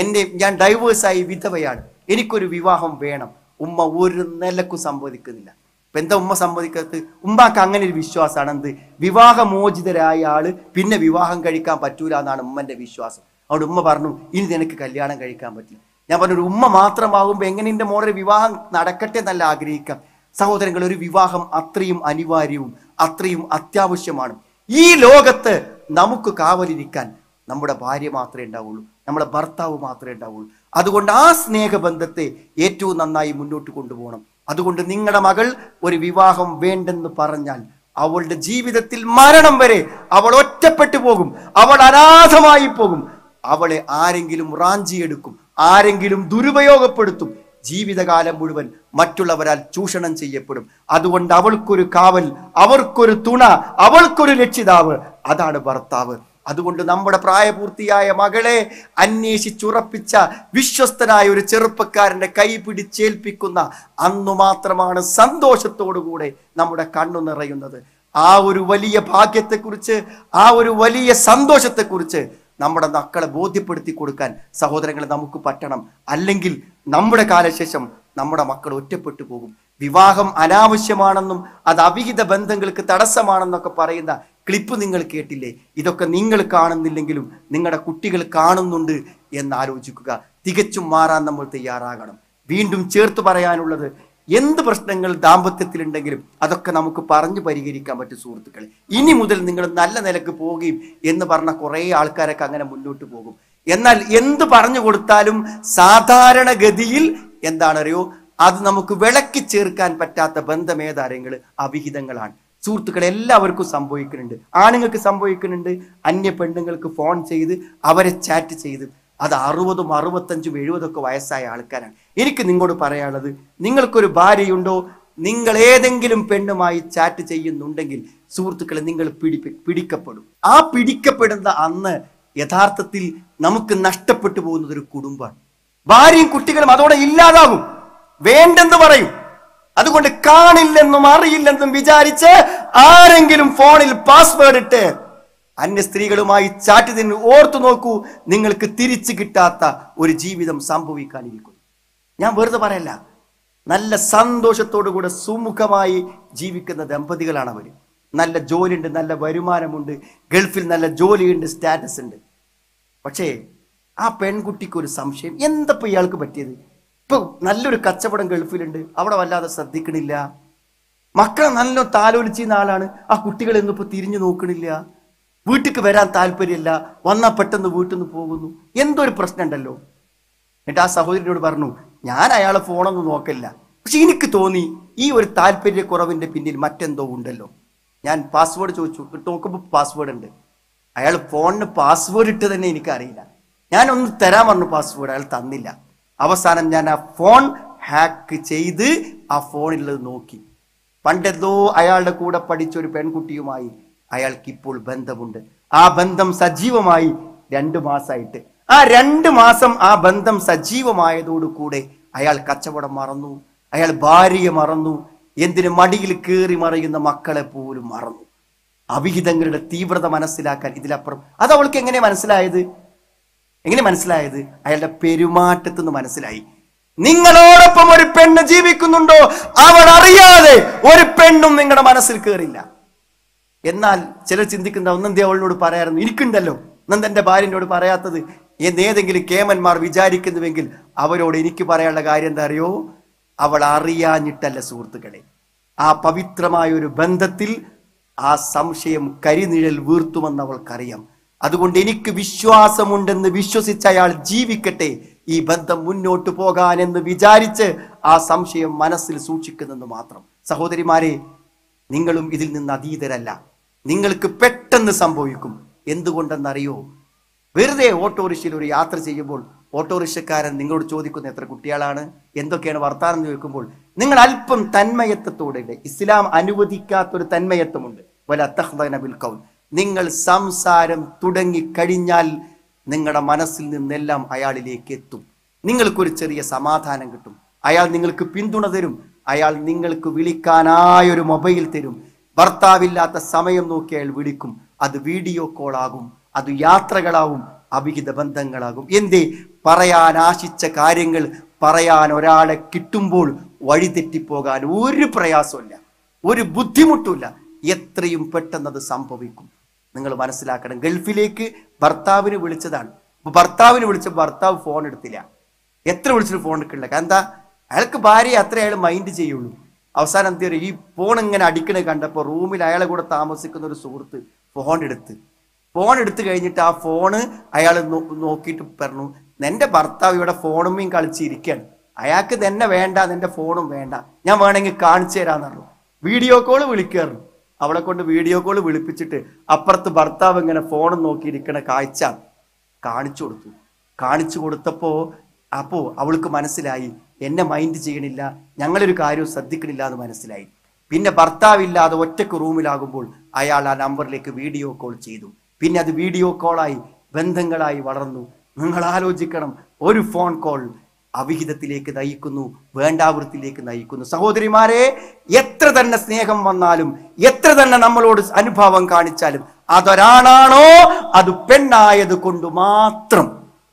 എൻ്റെ ഞാൻ ഡൈവേഴ്സായി വിധവയാണ് എനിക്കൊരു വിവാഹം വേണം ഉമ്മ ഒരു നിലക്കും സംവദിക്കുന്നില്ല ഇപ്പം എന്താ ഉമ്മ സംവദിക്കാത്ത ഉമ്മാക്ക് അങ്ങനെ ഒരു വിശ്വാസമാണ് എന്ത് വിവാഹമോചിതരായ ആള് പിന്നെ വിവാഹം കഴിക്കാൻ പറ്റൂല എന്നാണ് ഉമ്മന്റെ വിശ്വാസം അതുകൊണ്ട് ഉമ്മ പറഞ്ഞു ഇനി നിനക്ക് കല്യാണം കഴിക്കാൻ പറ്റില്ല ഞാൻ പറഞ്ഞു ഒരു ഉമ്മ മാത്രമാകുമ്പോൾ എങ്ങനെ എൻ്റെ മോളൊരു വിവാഹം നടക്കട്ടെ എന്നല്ല ആഗ്രഹിക്കാം സഹോദരങ്ങൾ ഒരു വിവാഹം അത്രയും അനിവാര്യവും അത്രയും അത്യാവശ്യമാണ് ഈ ലോകത്ത് നമുക്ക് കാവലിരിക്കാൻ നമ്മുടെ ഭാര്യ മാത്രമേ ഉണ്ടാവുള്ളൂ നമ്മുടെ ഭർത്താവ് മാത്രമേ ഉണ്ടാവുള്ളൂ അതുകൊണ്ട് ആ സ്നേഹബന്ധത്തെ ഏറ്റവും നന്നായി മുന്നോട്ട് കൊണ്ടുപോകണം അതുകൊണ്ട് നിങ്ങളുടെ മകൾ ഒരു വിവാഹം വേണ്ടെന്ന് പറഞ്ഞാൽ അവളുടെ ജീവിതത്തിൽ മരണം വരെ അവൾ ഒറ്റപ്പെട്ടു പോകും അവൾ അനാഥമായി പോകും അവളെ ആരെങ്കിലും റാഞ്ചിയെടുക്കും ആരെങ്കിലും ദുരുപയോഗപ്പെടുത്തും ജീവിതകാലം മുഴുവൻ മറ്റുള്ളവരാൽ ചൂഷണം ചെയ്യപ്പെടും അതുകൊണ്ട് അവൾക്കൊരു കാവൽ അവർക്കൊരു തുണ അവൾക്കൊരു രക്ഷിതാവ് അതാണ് ഭർത്താവ് അതുകൊണ്ട് നമ്മുടെ പ്രായപൂർത്തിയായ മകളെ അന്വേഷിച്ചുറപ്പിച്ച വിശ്വസ്തനായ ഒരു ചെറുപ്പക്കാരൻ്റെ കൈ പിടിച്ചേൽപ്പിക്കുന്ന അന്നു മാത്രമാണ് സന്തോഷത്തോടുകൂടെ നമ്മുടെ കണ്ണു നിറയുന്നത് ആ ഒരു വലിയ ഭാഗ്യത്തെക്കുറിച്ച് ആ ഒരു വലിയ സന്തോഷത്തെക്കുറിച്ച് നമ്മുടെ മക്കളെ ബോധ്യപ്പെടുത്തി കൊടുക്കാൻ സഹോദരങ്ങളെ നമുക്ക് പറ്റണം അല്ലെങ്കിൽ നമ്മുടെ കാലശേഷം നമ്മുടെ മക്കൾ ഒറ്റപ്പെട്ടു പോകും വിവാഹം അനാവശ്യമാണെന്നും അത് അവിഹിത ബന്ധങ്ങൾക്ക് തടസ്സമാണെന്നൊക്കെ പറയുന്ന ക്ലിപ്പ് നിങ്ങൾ കേട്ടില്ലേ ഇതൊക്കെ നിങ്ങൾ കാണുന്നില്ലെങ്കിലും നിങ്ങളുടെ കുട്ടികൾ കാണുന്നുണ്ട് എന്ന് ആലോചിക്കുക തികച്ചും മാറാൻ നമ്മൾ തയ്യാറാകണം വീണ്ടും ചേർത്ത് പറയാനുള്ളത് എന്ത് പ്രശ്നങ്ങൾ ദാമ്പത്യത്തിലുണ്ടെങ്കിലും അതൊക്കെ നമുക്ക് പറഞ്ഞു പരിഹരിക്കാൻ പറ്റും സുഹൃത്തുക്കൾ ഇനി മുതൽ നിങ്ങൾ നല്ല നിലക്ക് പോകുകയും എന്ന് പറഞ്ഞ കുറേ ആൾക്കാരൊക്കെ അങ്ങനെ മുന്നോട്ട് പോകും എന്നാൽ എന്ത് പറഞ്ഞു കൊടുത്താലും സാധാരണഗതിയിൽ എന്താണറിയോ അത് നമുക്ക് വിളക്കി ചേർക്കാൻ പറ്റാത്ത ബന്ധമേതാരങ്ങൾ അവിഹിതങ്ങളാണ് സുഹൃത്തുക്കൾ എല്ലാവർക്കും സംഭവിക്കുന്നുണ്ട് ആണുങ്ങൾക്ക് സംഭവിക്കുന്നുണ്ട് അന്യ പെണ്ണുങ്ങൾക്ക് ഫോൺ ചെയ്ത് അവരെ ചാറ്റ് ചെയ്ത് അത് അറുപതും അറുപത്തഞ്ചും എഴുപതൊക്കെ വയസ്സായ ആൾക്കാരാണ് എനിക്ക് നിങ്ങളോട് പറയാനുള്ളത് നിങ്ങൾക്കൊരു ഭാര്യയുണ്ടോ നിങ്ങൾ ഏതെങ്കിലും പെണ്ണുമായി ചാറ്റ് ചെയ്യുന്നുണ്ടെങ്കിൽ സുഹൃത്തുക്കളെ നിങ്ങൾ പിടി പിടിക്കപ്പെടും ആ പിടിക്കപ്പെടുന്ന അന്ന് യഥാർത്ഥത്തിൽ നമുക്ക് നഷ്ടപ്പെട്ടു പോകുന്നത് ഒരു കുടുംബമാണ് ഭാര്യയും കുട്ടികളും അതോടെ ഇല്ലാതാകും വേണ്ടെന്ന് പറയും അതുകൊണ്ട് കാണില്ലെന്നും അറിയില്ലെന്നും വിചാരിച്ച് ആരെങ്കിലും ഫോണിൽ പാസ്വേഡ് ഇട്ട് അന്യ സ്ത്രീകളുമായി ചാറ്റ് തിന് ഓർത്തു നോക്കൂ നിങ്ങൾക്ക് തിരിച്ചു കിട്ടാത്ത ഒരു ജീവിതം സംഭവിക്കാനിരിക്കുന്നു ഞാൻ വെറുതെ പറയല്ല നല്ല കൂടെ സുമുഖമായി ജീവിക്കുന്ന ദമ്പതികളാണ് അവർ നല്ല ജോലിയുണ്ട് നല്ല വരുമാനമുണ്ട് ഗൾഫിൽ നല്ല ജോലിയുണ്ട് സ്റ്റാറ്റസ് ഉണ്ട് പക്ഷേ ആ പെൺകുട്ടിക്ക് ഒരു സംശയം എന്തപ്പോൾ ഇയാൾക്ക് പറ്റിയത് ഇപ്പം നല്ലൊരു കച്ചവടം ഗൾഫിലുണ്ട് അവിടെ വല്ലാതെ ശ്രദ്ധിക്കണില്ല മക്കളെ നല്ല താലോലിച്ച ആളാണ് ആ കുട്ടികൾ ഇന്നിപ്പോൾ തിരിഞ്ഞു നോക്കണില്ല വീട്ടിൽ വരാൻ താല്പര്യമില്ല വന്നാൽ പെട്ടെന്ന് വീട്ടിൽ നിന്ന് പോകുന്നു എന്തൊരു പ്രശ്നമുണ്ടല്ലോ എന്നിട്ട് ആ സഹോദരനോട് പറഞ്ഞു ഞാൻ അയാളെ ഫോണൊന്നും നോക്കില്ല പക്ഷെ എനിക്ക് തോന്നി ഈ ഒരു താല്പര്യക്കുറവിൻ്റെ പിന്നിൽ മറ്റെന്തോ ഉണ്ടല്ലോ ഞാൻ പാസ്വേഡ് ചോദിച്ചു നോക്കുമ്പോൾ പാസ്വേഡ് ഉണ്ട് അയാൾ ഫോണിന് പാസ്വേഡ് ഇട്ട് തന്നെ എനിക്കറിയില്ല ഞാനൊന്ന് തരാൻ പറഞ്ഞു പാസ്വേഡ് അയാൾ തന്നില്ല അവസാനം ഞാൻ ആ ഫോൺ ഹാക്ക് ചെയ്ത് ആ ഫോണിലുള്ളത് നോക്കി പണ്ടെന്തോ അയാളുടെ കൂടെ പഠിച്ച ഒരു പെൺകുട്ടിയുമായി അയാൾക്ക് ഇപ്പോൾ ബന്ധമുണ്ട് ആ ബന്ധം സജീവമായി രണ്ട് മാസമായിട്ട് ആ രണ്ട് മാസം ആ ബന്ധം സജീവമായതോടുകൂടെ അയാൾ കച്ചവടം മറന്നു അയാൾ ഭാര്യയെ മറന്നു എന്തിന് മടിയിൽ കയറി മറയുന്ന മക്കളെ പോലും മറന്നു അവിഹിതങ്ങളുടെ തീവ്രത മനസ്സിലാക്കാൻ ഇതിലപ്പുറം അത് അവൾക്ക് എങ്ങനെ മനസ്സിലായത് എങ്ങനെ മനസ്സിലായത് അയാളുടെ പെരുമാറ്റത്തുനിന്ന് മനസ്സിലായി നിങ്ങളോടൊപ്പം ഒരു പെണ്ണ് ജീവിക്കുന്നുണ്ടോ അവൾ അറിയാതെ ഒരു പെണ്ണും നിങ്ങളുടെ മനസ്സിൽ കയറില്ല എന്നാൽ ചിലർ ചിന്തിക്കുന്ന ഒന്നും അവളോട് പറയാറുന്നു എനിക്കുണ്ടല്ലോ നന്ദന്റെ ഭാര്യനോട് പറയാത്തത് ഏതെങ്കിലും കേമന്മാർ വിചാരിക്കുന്നുവെങ്കിൽ അവരോട് എനിക്ക് പറയാനുള്ള കാര്യം എന്താ അറിയോ അവൾ അറിയാഞ്ഞിട്ടല്ല സുഹൃത്തുക്കളെ ആ പവിത്രമായ ഒരു ബന്ധത്തിൽ ആ സംശയം കരിനിഴൽ വീർത്തുമെന്ന് അവൾക്കറിയാം അതുകൊണ്ട് എനിക്ക് വിശ്വാസമുണ്ടെന്ന് വിശ്വസിച്ച അയാൾ ജീവിക്കട്ടെ ഈ ബന്ധം മുന്നോട്ട് പോകാൻ എന്ന് വിചാരിച്ച് ആ സംശയം മനസ്സിൽ സൂക്ഷിക്കുന്നെന്ന് മാത്രം സഹോദരിമാരെ നിങ്ങളും ഇതിൽ നിന്ന് അതീതരല്ല നിങ്ങൾക്ക് പെട്ടെന്ന് സംഭവിക്കും എന്തുകൊണ്ടെന്നറിയോ വെറുതെ ഓട്ടോറിക്ഷയിൽ ഒരു യാത്ര ചെയ്യുമ്പോൾ ഓട്ടോറിക്ഷക്കാരൻ നിങ്ങളോട് ചോദിക്കുന്ന എത്ര കുട്ടികളാണ് എന്തൊക്കെയാണ് വർത്താനം ചോദിക്കുമ്പോൾ നിങ്ങൾ അല്പം തന്മയത്വത്തോടെ ഇസ്ലാം അനുവദിക്കാത്തൊരു തന്മയത്വമുണ്ട് വല തഹ്ദനബിൽ കൗൺ നിങ്ങൾ സംസാരം തുടങ്ങി കഴിഞ്ഞാൽ നിങ്ങളുടെ മനസ്സിൽ നിന്നെല്ലാം അയാളിലേക്ക് എത്തും നിങ്ങൾക്കൊരു ചെറിയ സമാധാനം കിട്ടും അയാൾ നിങ്ങൾക്ക് പിന്തുണ തരും അയാൾ നിങ്ങൾക്ക് വിളിക്കാനായൊരു മൊബൈൽ തരും ഭർത്താവില്ലാത്ത സമയം നോക്കി അയാൾ വിളിക്കും അത് വീഡിയോ കോൾ ആകും അത് യാത്രകളാവും അവിഹിത ബന്ധങ്ങളാകും എന്തേ പറയാൻ ആശിച്ച കാര്യങ്ങൾ പറയാൻ ഒരാളെ കിട്ടുമ്പോൾ വഴിതെറ്റിപ്പോകാൻ ഒരു പ്രയാസമില്ല ഒരു ബുദ്ധിമുട്ടുമില്ല എത്രയും പെട്ടെന്ന് അത് സംഭവിക്കും നിങ്ങൾ മനസ്സിലാക്കണം ഗൾഫിലേക്ക് ഭർത്താവിന് വിളിച്ചതാണ് അപ്പൊ ഭർത്താവിന് വിളിച്ച ഭർത്താവ് ഫോൺ എടുത്തില്ല എത്ര വിളിച്ചിട്ട് ഫോൺ എടുക്കണ്ട കാരണം എന്താ അയാൾക്ക് ഭാര്യ അത്ര അയാൾ മൈൻഡ് ചെയ്യുള്ളൂ അവസാനം എന്ത് ചെയ്യും ഈ ഫോൺ ഇങ്ങനെ അടിക്കണേ കണ്ടപ്പോൾ റൂമിൽ അയാളെ കൂടെ താമസിക്കുന്ന ഒരു സുഹൃത്ത് ഫോൺ എടുത്ത് ഫോൺ എടുത്ത് കഴിഞ്ഞിട്ട് ആ ഫോണ് അയാൾ നോക്കിയിട്ട് പറഞ്ഞു എൻ്റെ ഭർത്താവ് ഇവിടെ ഫോണും കളിച്ചിരിക്കുകയാണ് അയാൾക്ക് തന്നെ വേണ്ട നിന്റെ ഫോണും വേണ്ട ഞാൻ വേണമെങ്കിൽ കാണിച്ചു തരാമെന്നു വീഡിയോ കോൾ വിളിക്കാറുണ്ട് അവളെ കൊണ്ട് വീഡിയോ കോൾ വിളിപ്പിച്ചിട്ട് അപ്പുറത്ത് ഭർത്താവ് ഇങ്ങനെ ഫോണും നോക്കിയിരിക്കണ കാഴ്ച കാണിച്ചു കൊടുത്തു കാണിച്ചു കൊടുത്തപ്പോൾ അപ്പോൾ അവൾക്ക് മനസ്സിലായി എന്നെ മൈൻഡ് ചെയ്യണില്ല ഞങ്ങളൊരു കാര്യവും ശ്രദ്ധിക്കണില്ല എന്ന് മനസ്സിലായി പിന്നെ ഭർത്താവില്ലാതെ ഒറ്റക്ക് റൂമിലാകുമ്പോൾ അയാൾ ആ നമ്പറിലേക്ക് വീഡിയോ കോൾ ചെയ്തു പിന്നെ അത് വീഡിയോ കോളായി ബന്ധങ്ങളായി വളർന്നു നിങ്ങൾ ആലോചിക്കണം ഒരു ഫോൺ കോൾ അവിഹിതത്തിലേക്ക് നയിക്കുന്നു വേണ്ടാവൃത്തിലേക്ക് നയിക്കുന്നു സഹോദരിമാരെ എത്ര തന്നെ സ്നേഹം വന്നാലും എത്ര തന്നെ നമ്മളോട് അനുഭവം കാണിച്ചാലും അതൊരാണാണോ അത് പെണ്ണായത് കൊണ്ട് മാത്രം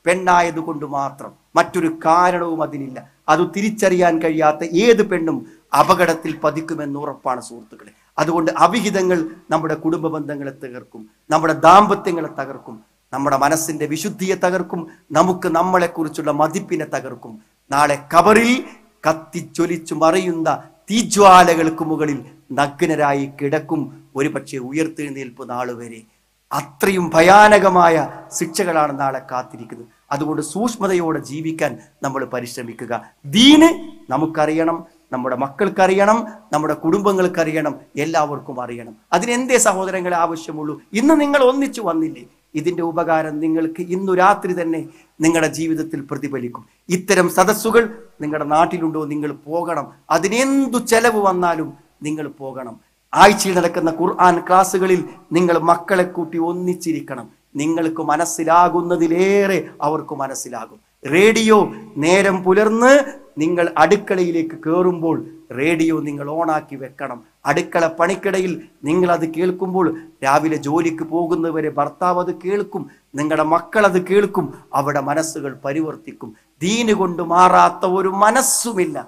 പെണ്ണായത് കൊണ്ട് മാത്രം മറ്റൊരു കാരണവും അതിനില്ല അത് തിരിച്ചറിയാൻ കഴിയാത്ത ഏത് പെണ്ണും അപകടത്തിൽ പതിക്കുമെന്ന് ഉറപ്പാണ് സുഹൃത്തുക്കളെ അതുകൊണ്ട് അവിഹിതങ്ങൾ നമ്മുടെ കുടുംബ ബന്ധങ്ങളെ തകർക്കും നമ്മുടെ ദാമ്പത്യങ്ങളെ തകർക്കും നമ്മുടെ മനസ്സിന്റെ വിശുദ്ധിയെ തകർക്കും നമുക്ക് നമ്മളെക്കുറിച്ചുള്ള മതിപ്പിനെ തകർക്കും നാളെ കബറിൽ കത്തിച്ചൊലിച്ചു മറിയുന്ന തീജ്വാലകൾക്ക് മുകളിൽ നഗ്നരായി കിടക്കും ഒരുപക്ഷെ ഉയർത്തെഴുന്നേൽപ്പ് നാളുവരെ അത്രയും ഭയാനകമായ ശിക്ഷകളാണ് നാളെ കാത്തിരിക്കുന്നത് അതുകൊണ്ട് സൂക്ഷ്മതയോടെ ജീവിക്കാൻ നമ്മൾ പരിശ്രമിക്കുക ദീന് നമുക്കറിയണം നമ്മുടെ മക്കൾക്കറിയണം നമ്മുടെ കുടുംബങ്ങൾക്കറിയണം എല്ലാവർക്കും അറിയണം അതിനെന്തേ സഹോദരങ്ങളെ ആവശ്യമുള്ളൂ ഇന്ന് നിങ്ങൾ ഒന്നിച്ചു വന്നില്ലേ ഇതിൻ്റെ ഉപകാരം നിങ്ങൾക്ക് ഇന്നു രാത്രി തന്നെ നിങ്ങളുടെ ജീവിതത്തിൽ പ്രതിഫലിക്കും ഇത്തരം സദസ്സുകൾ നിങ്ങളുടെ നാട്ടിലുണ്ടോ നിങ്ങൾ പോകണം അതിനെന്തു ചെലവ് വന്നാലും നിങ്ങൾ പോകണം ആഴ്ചയിൽ നടക്കുന്ന ഖുർആൻ ക്ലാസ്സുകളിൽ നിങ്ങൾ മക്കളെ കൂട്ടി ഒന്നിച്ചിരിക്കണം നിങ്ങൾക്ക് മനസ്സിലാകുന്നതിലേറെ അവർക്ക് മനസ്സിലാകും റേഡിയോ നേരം പുലർന്ന് നിങ്ങൾ അടുക്കളയിലേക്ക് കയറുമ്പോൾ റേഡിയോ നിങ്ങൾ ഓണാക്കി വെക്കണം അടുക്കള പണിക്കിടയിൽ നിങ്ങൾ അത് കേൾക്കുമ്പോൾ രാവിലെ ജോലിക്ക് പോകുന്നവരെ ഭർത്താവ് അത് കേൾക്കും നിങ്ങളുടെ മക്കൾ അത് കേൾക്കും അവിടെ മനസ്സുകൾ പരിവർത്തിക്കും ദീന് കൊണ്ട് മാറാത്ത ഒരു മനസ്സുമില്ല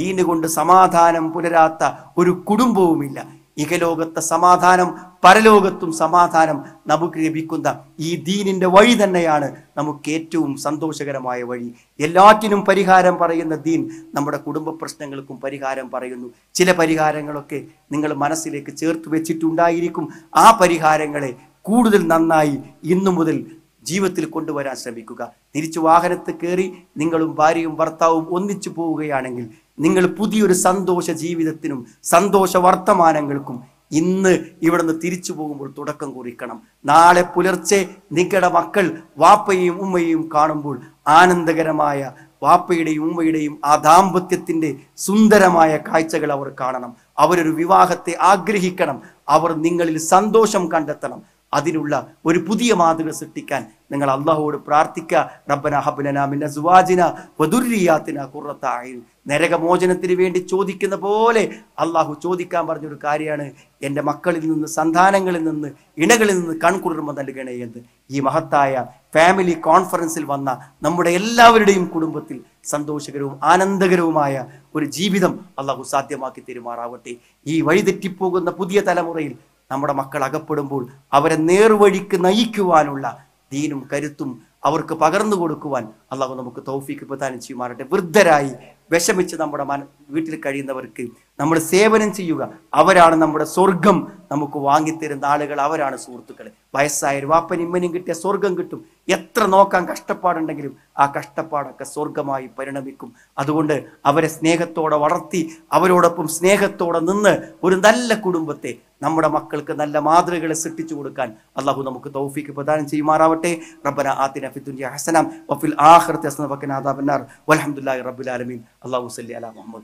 ദീന് കൊണ്ട് സമാധാനം പുലരാത്ത ഒരു കുടുംബവുമില്ല ഇകലോകത്തെ സമാധാനം പരലോകത്തും സമാധാനം നമുക്ക് ലഭിക്കുന്ന ഈ ദീനിന്റെ വഴി തന്നെയാണ് നമുക്ക് ഏറ്റവും സന്തോഷകരമായ വഴി എല്ലാറ്റിനും പരിഹാരം പറയുന്ന ദീൻ നമ്മുടെ കുടുംബ പ്രശ്നങ്ങൾക്കും പരിഹാരം പറയുന്നു ചില പരിഹാരങ്ങളൊക്കെ നിങ്ങൾ മനസ്സിലേക്ക് ചേർത്ത് വെച്ചിട്ടുണ്ടായിരിക്കും ആ പരിഹാരങ്ങളെ കൂടുതൽ നന്നായി ഇന്നു മുതൽ ജീവിതത്തിൽ കൊണ്ടുവരാൻ ശ്രമിക്കുക തിരിച്ചു വാഹനത്ത് കയറി നിങ്ങളും ഭാര്യയും ഭർത്താവും ഒന്നിച്ചു പോവുകയാണെങ്കിൽ നിങ്ങൾ പുതിയൊരു സന്തോഷ ജീവിതത്തിനും സന്തോഷ വർത്തമാനങ്ങൾക്കും ഇന്ന് നിന്ന് തിരിച്ചു പോകുമ്പോൾ തുടക്കം കുറിക്കണം നാളെ പുലർച്ചെ നിങ്ങളുടെ മക്കൾ വാപ്പയും ഉമ്മയും കാണുമ്പോൾ ആനന്ദകരമായ വാപ്പയുടെയും ഉമ്മയുടെയും ആ ദാമ്പത്യത്തിൻ്റെ സുന്ദരമായ കാഴ്ചകൾ അവർ കാണണം അവരൊരു വിവാഹത്തെ ആഗ്രഹിക്കണം അവർ നിങ്ങളിൽ സന്തോഷം കണ്ടെത്തണം അതിനുള്ള ഒരു പുതിയ മാതൃക സൃഷ്ടിക്കാൻ നിങ്ങൾ അള്ളാഹുവോട് പ്രാർത്ഥിക്കുക റബ്ബന ഹബ്ബന മിൻ അസ്വാജിന നരകമോചനത്തിന് വേണ്ടി ചോദിക്കുന്ന പോലെ അള്ളാഹു ചോദിക്കാൻ പറഞ്ഞൊരു കാര്യമാണ് എൻ്റെ മക്കളിൽ നിന്ന് സന്താനങ്ങളിൽ നിന്ന് ഇണകളിൽ നിന്ന് കൺകുളിർമ നൽകണേ എന്ന് ഈ മഹത്തായ ഫാമിലി കോൺഫറൻസിൽ വന്ന നമ്മുടെ എല്ലാവരുടെയും കുടുംബത്തിൽ സന്തോഷകരവും ആനന്ദകരവുമായ ഒരു ജീവിതം അള്ളാഹു സാധ്യമാക്കി തീരുമാറാവട്ടെ ഈ വഴിതെറ്റിപ്പോകുന്ന പുതിയ തലമുറയിൽ നമ്മുടെ മക്കൾ അകപ്പെടുമ്പോൾ അവരെ നേർവഴിക്ക് നയിക്കുവാനുള്ള ദീനും കരുത്തും അവർക്ക് പകർന്നു കൊടുക്കുവാൻ അള്ളാഹു നമുക്ക് തൗഫീക്ക് പ്രധാനം ചെയ്യുമാറട്ടെ വൃദ്ധരായി വിഷമിച്ച് നമ്മുടെ മന വീട്ടിൽ കഴിയുന്നവർക്ക് നമ്മൾ സേവനം ചെയ്യുക അവരാണ് നമ്മുടെ സ്വർഗം നമുക്ക് വാങ്ങിത്തരുന്ന ആളുകൾ അവരാണ് സുഹൃത്തുക്കളെ വയസ്സായ വാപ്പൻ ഇമ്മനും കിട്ടിയ സ്വർഗം കിട്ടും എത്ര നോക്കാൻ കഷ്ടപ്പാടുണ്ടെങ്കിലും ആ കഷ്ടപ്പാടൊക്കെ സ്വർഗമായി പരിണമിക്കും അതുകൊണ്ട് അവരെ സ്നേഹത്തോടെ വളർത്തി അവരോടൊപ്പം സ്നേഹത്തോടെ നിന്ന് ഒരു നല്ല കുടുംബത്തെ നമ്മുടെ മക്കൾക്ക് നല്ല മാതൃകകളെ സൃഷ്ടിച്ചു കൊടുക്കാൻ അള്ളാഹു നമുക്ക് തൗഫീക്ക് പ്രദാനം ചെയ്യുമാറാവട്ടെ റബ്ബന ആത്തിന ഫിദുൻ ഹസനം വഫിൽ ആഖിറത്തി ഹസന വഖിന ആദാബന്നാർ വൽഹംദുലില്ലാഹി റബ്ബിൽ ആലമീൻ اللهم صل على محمد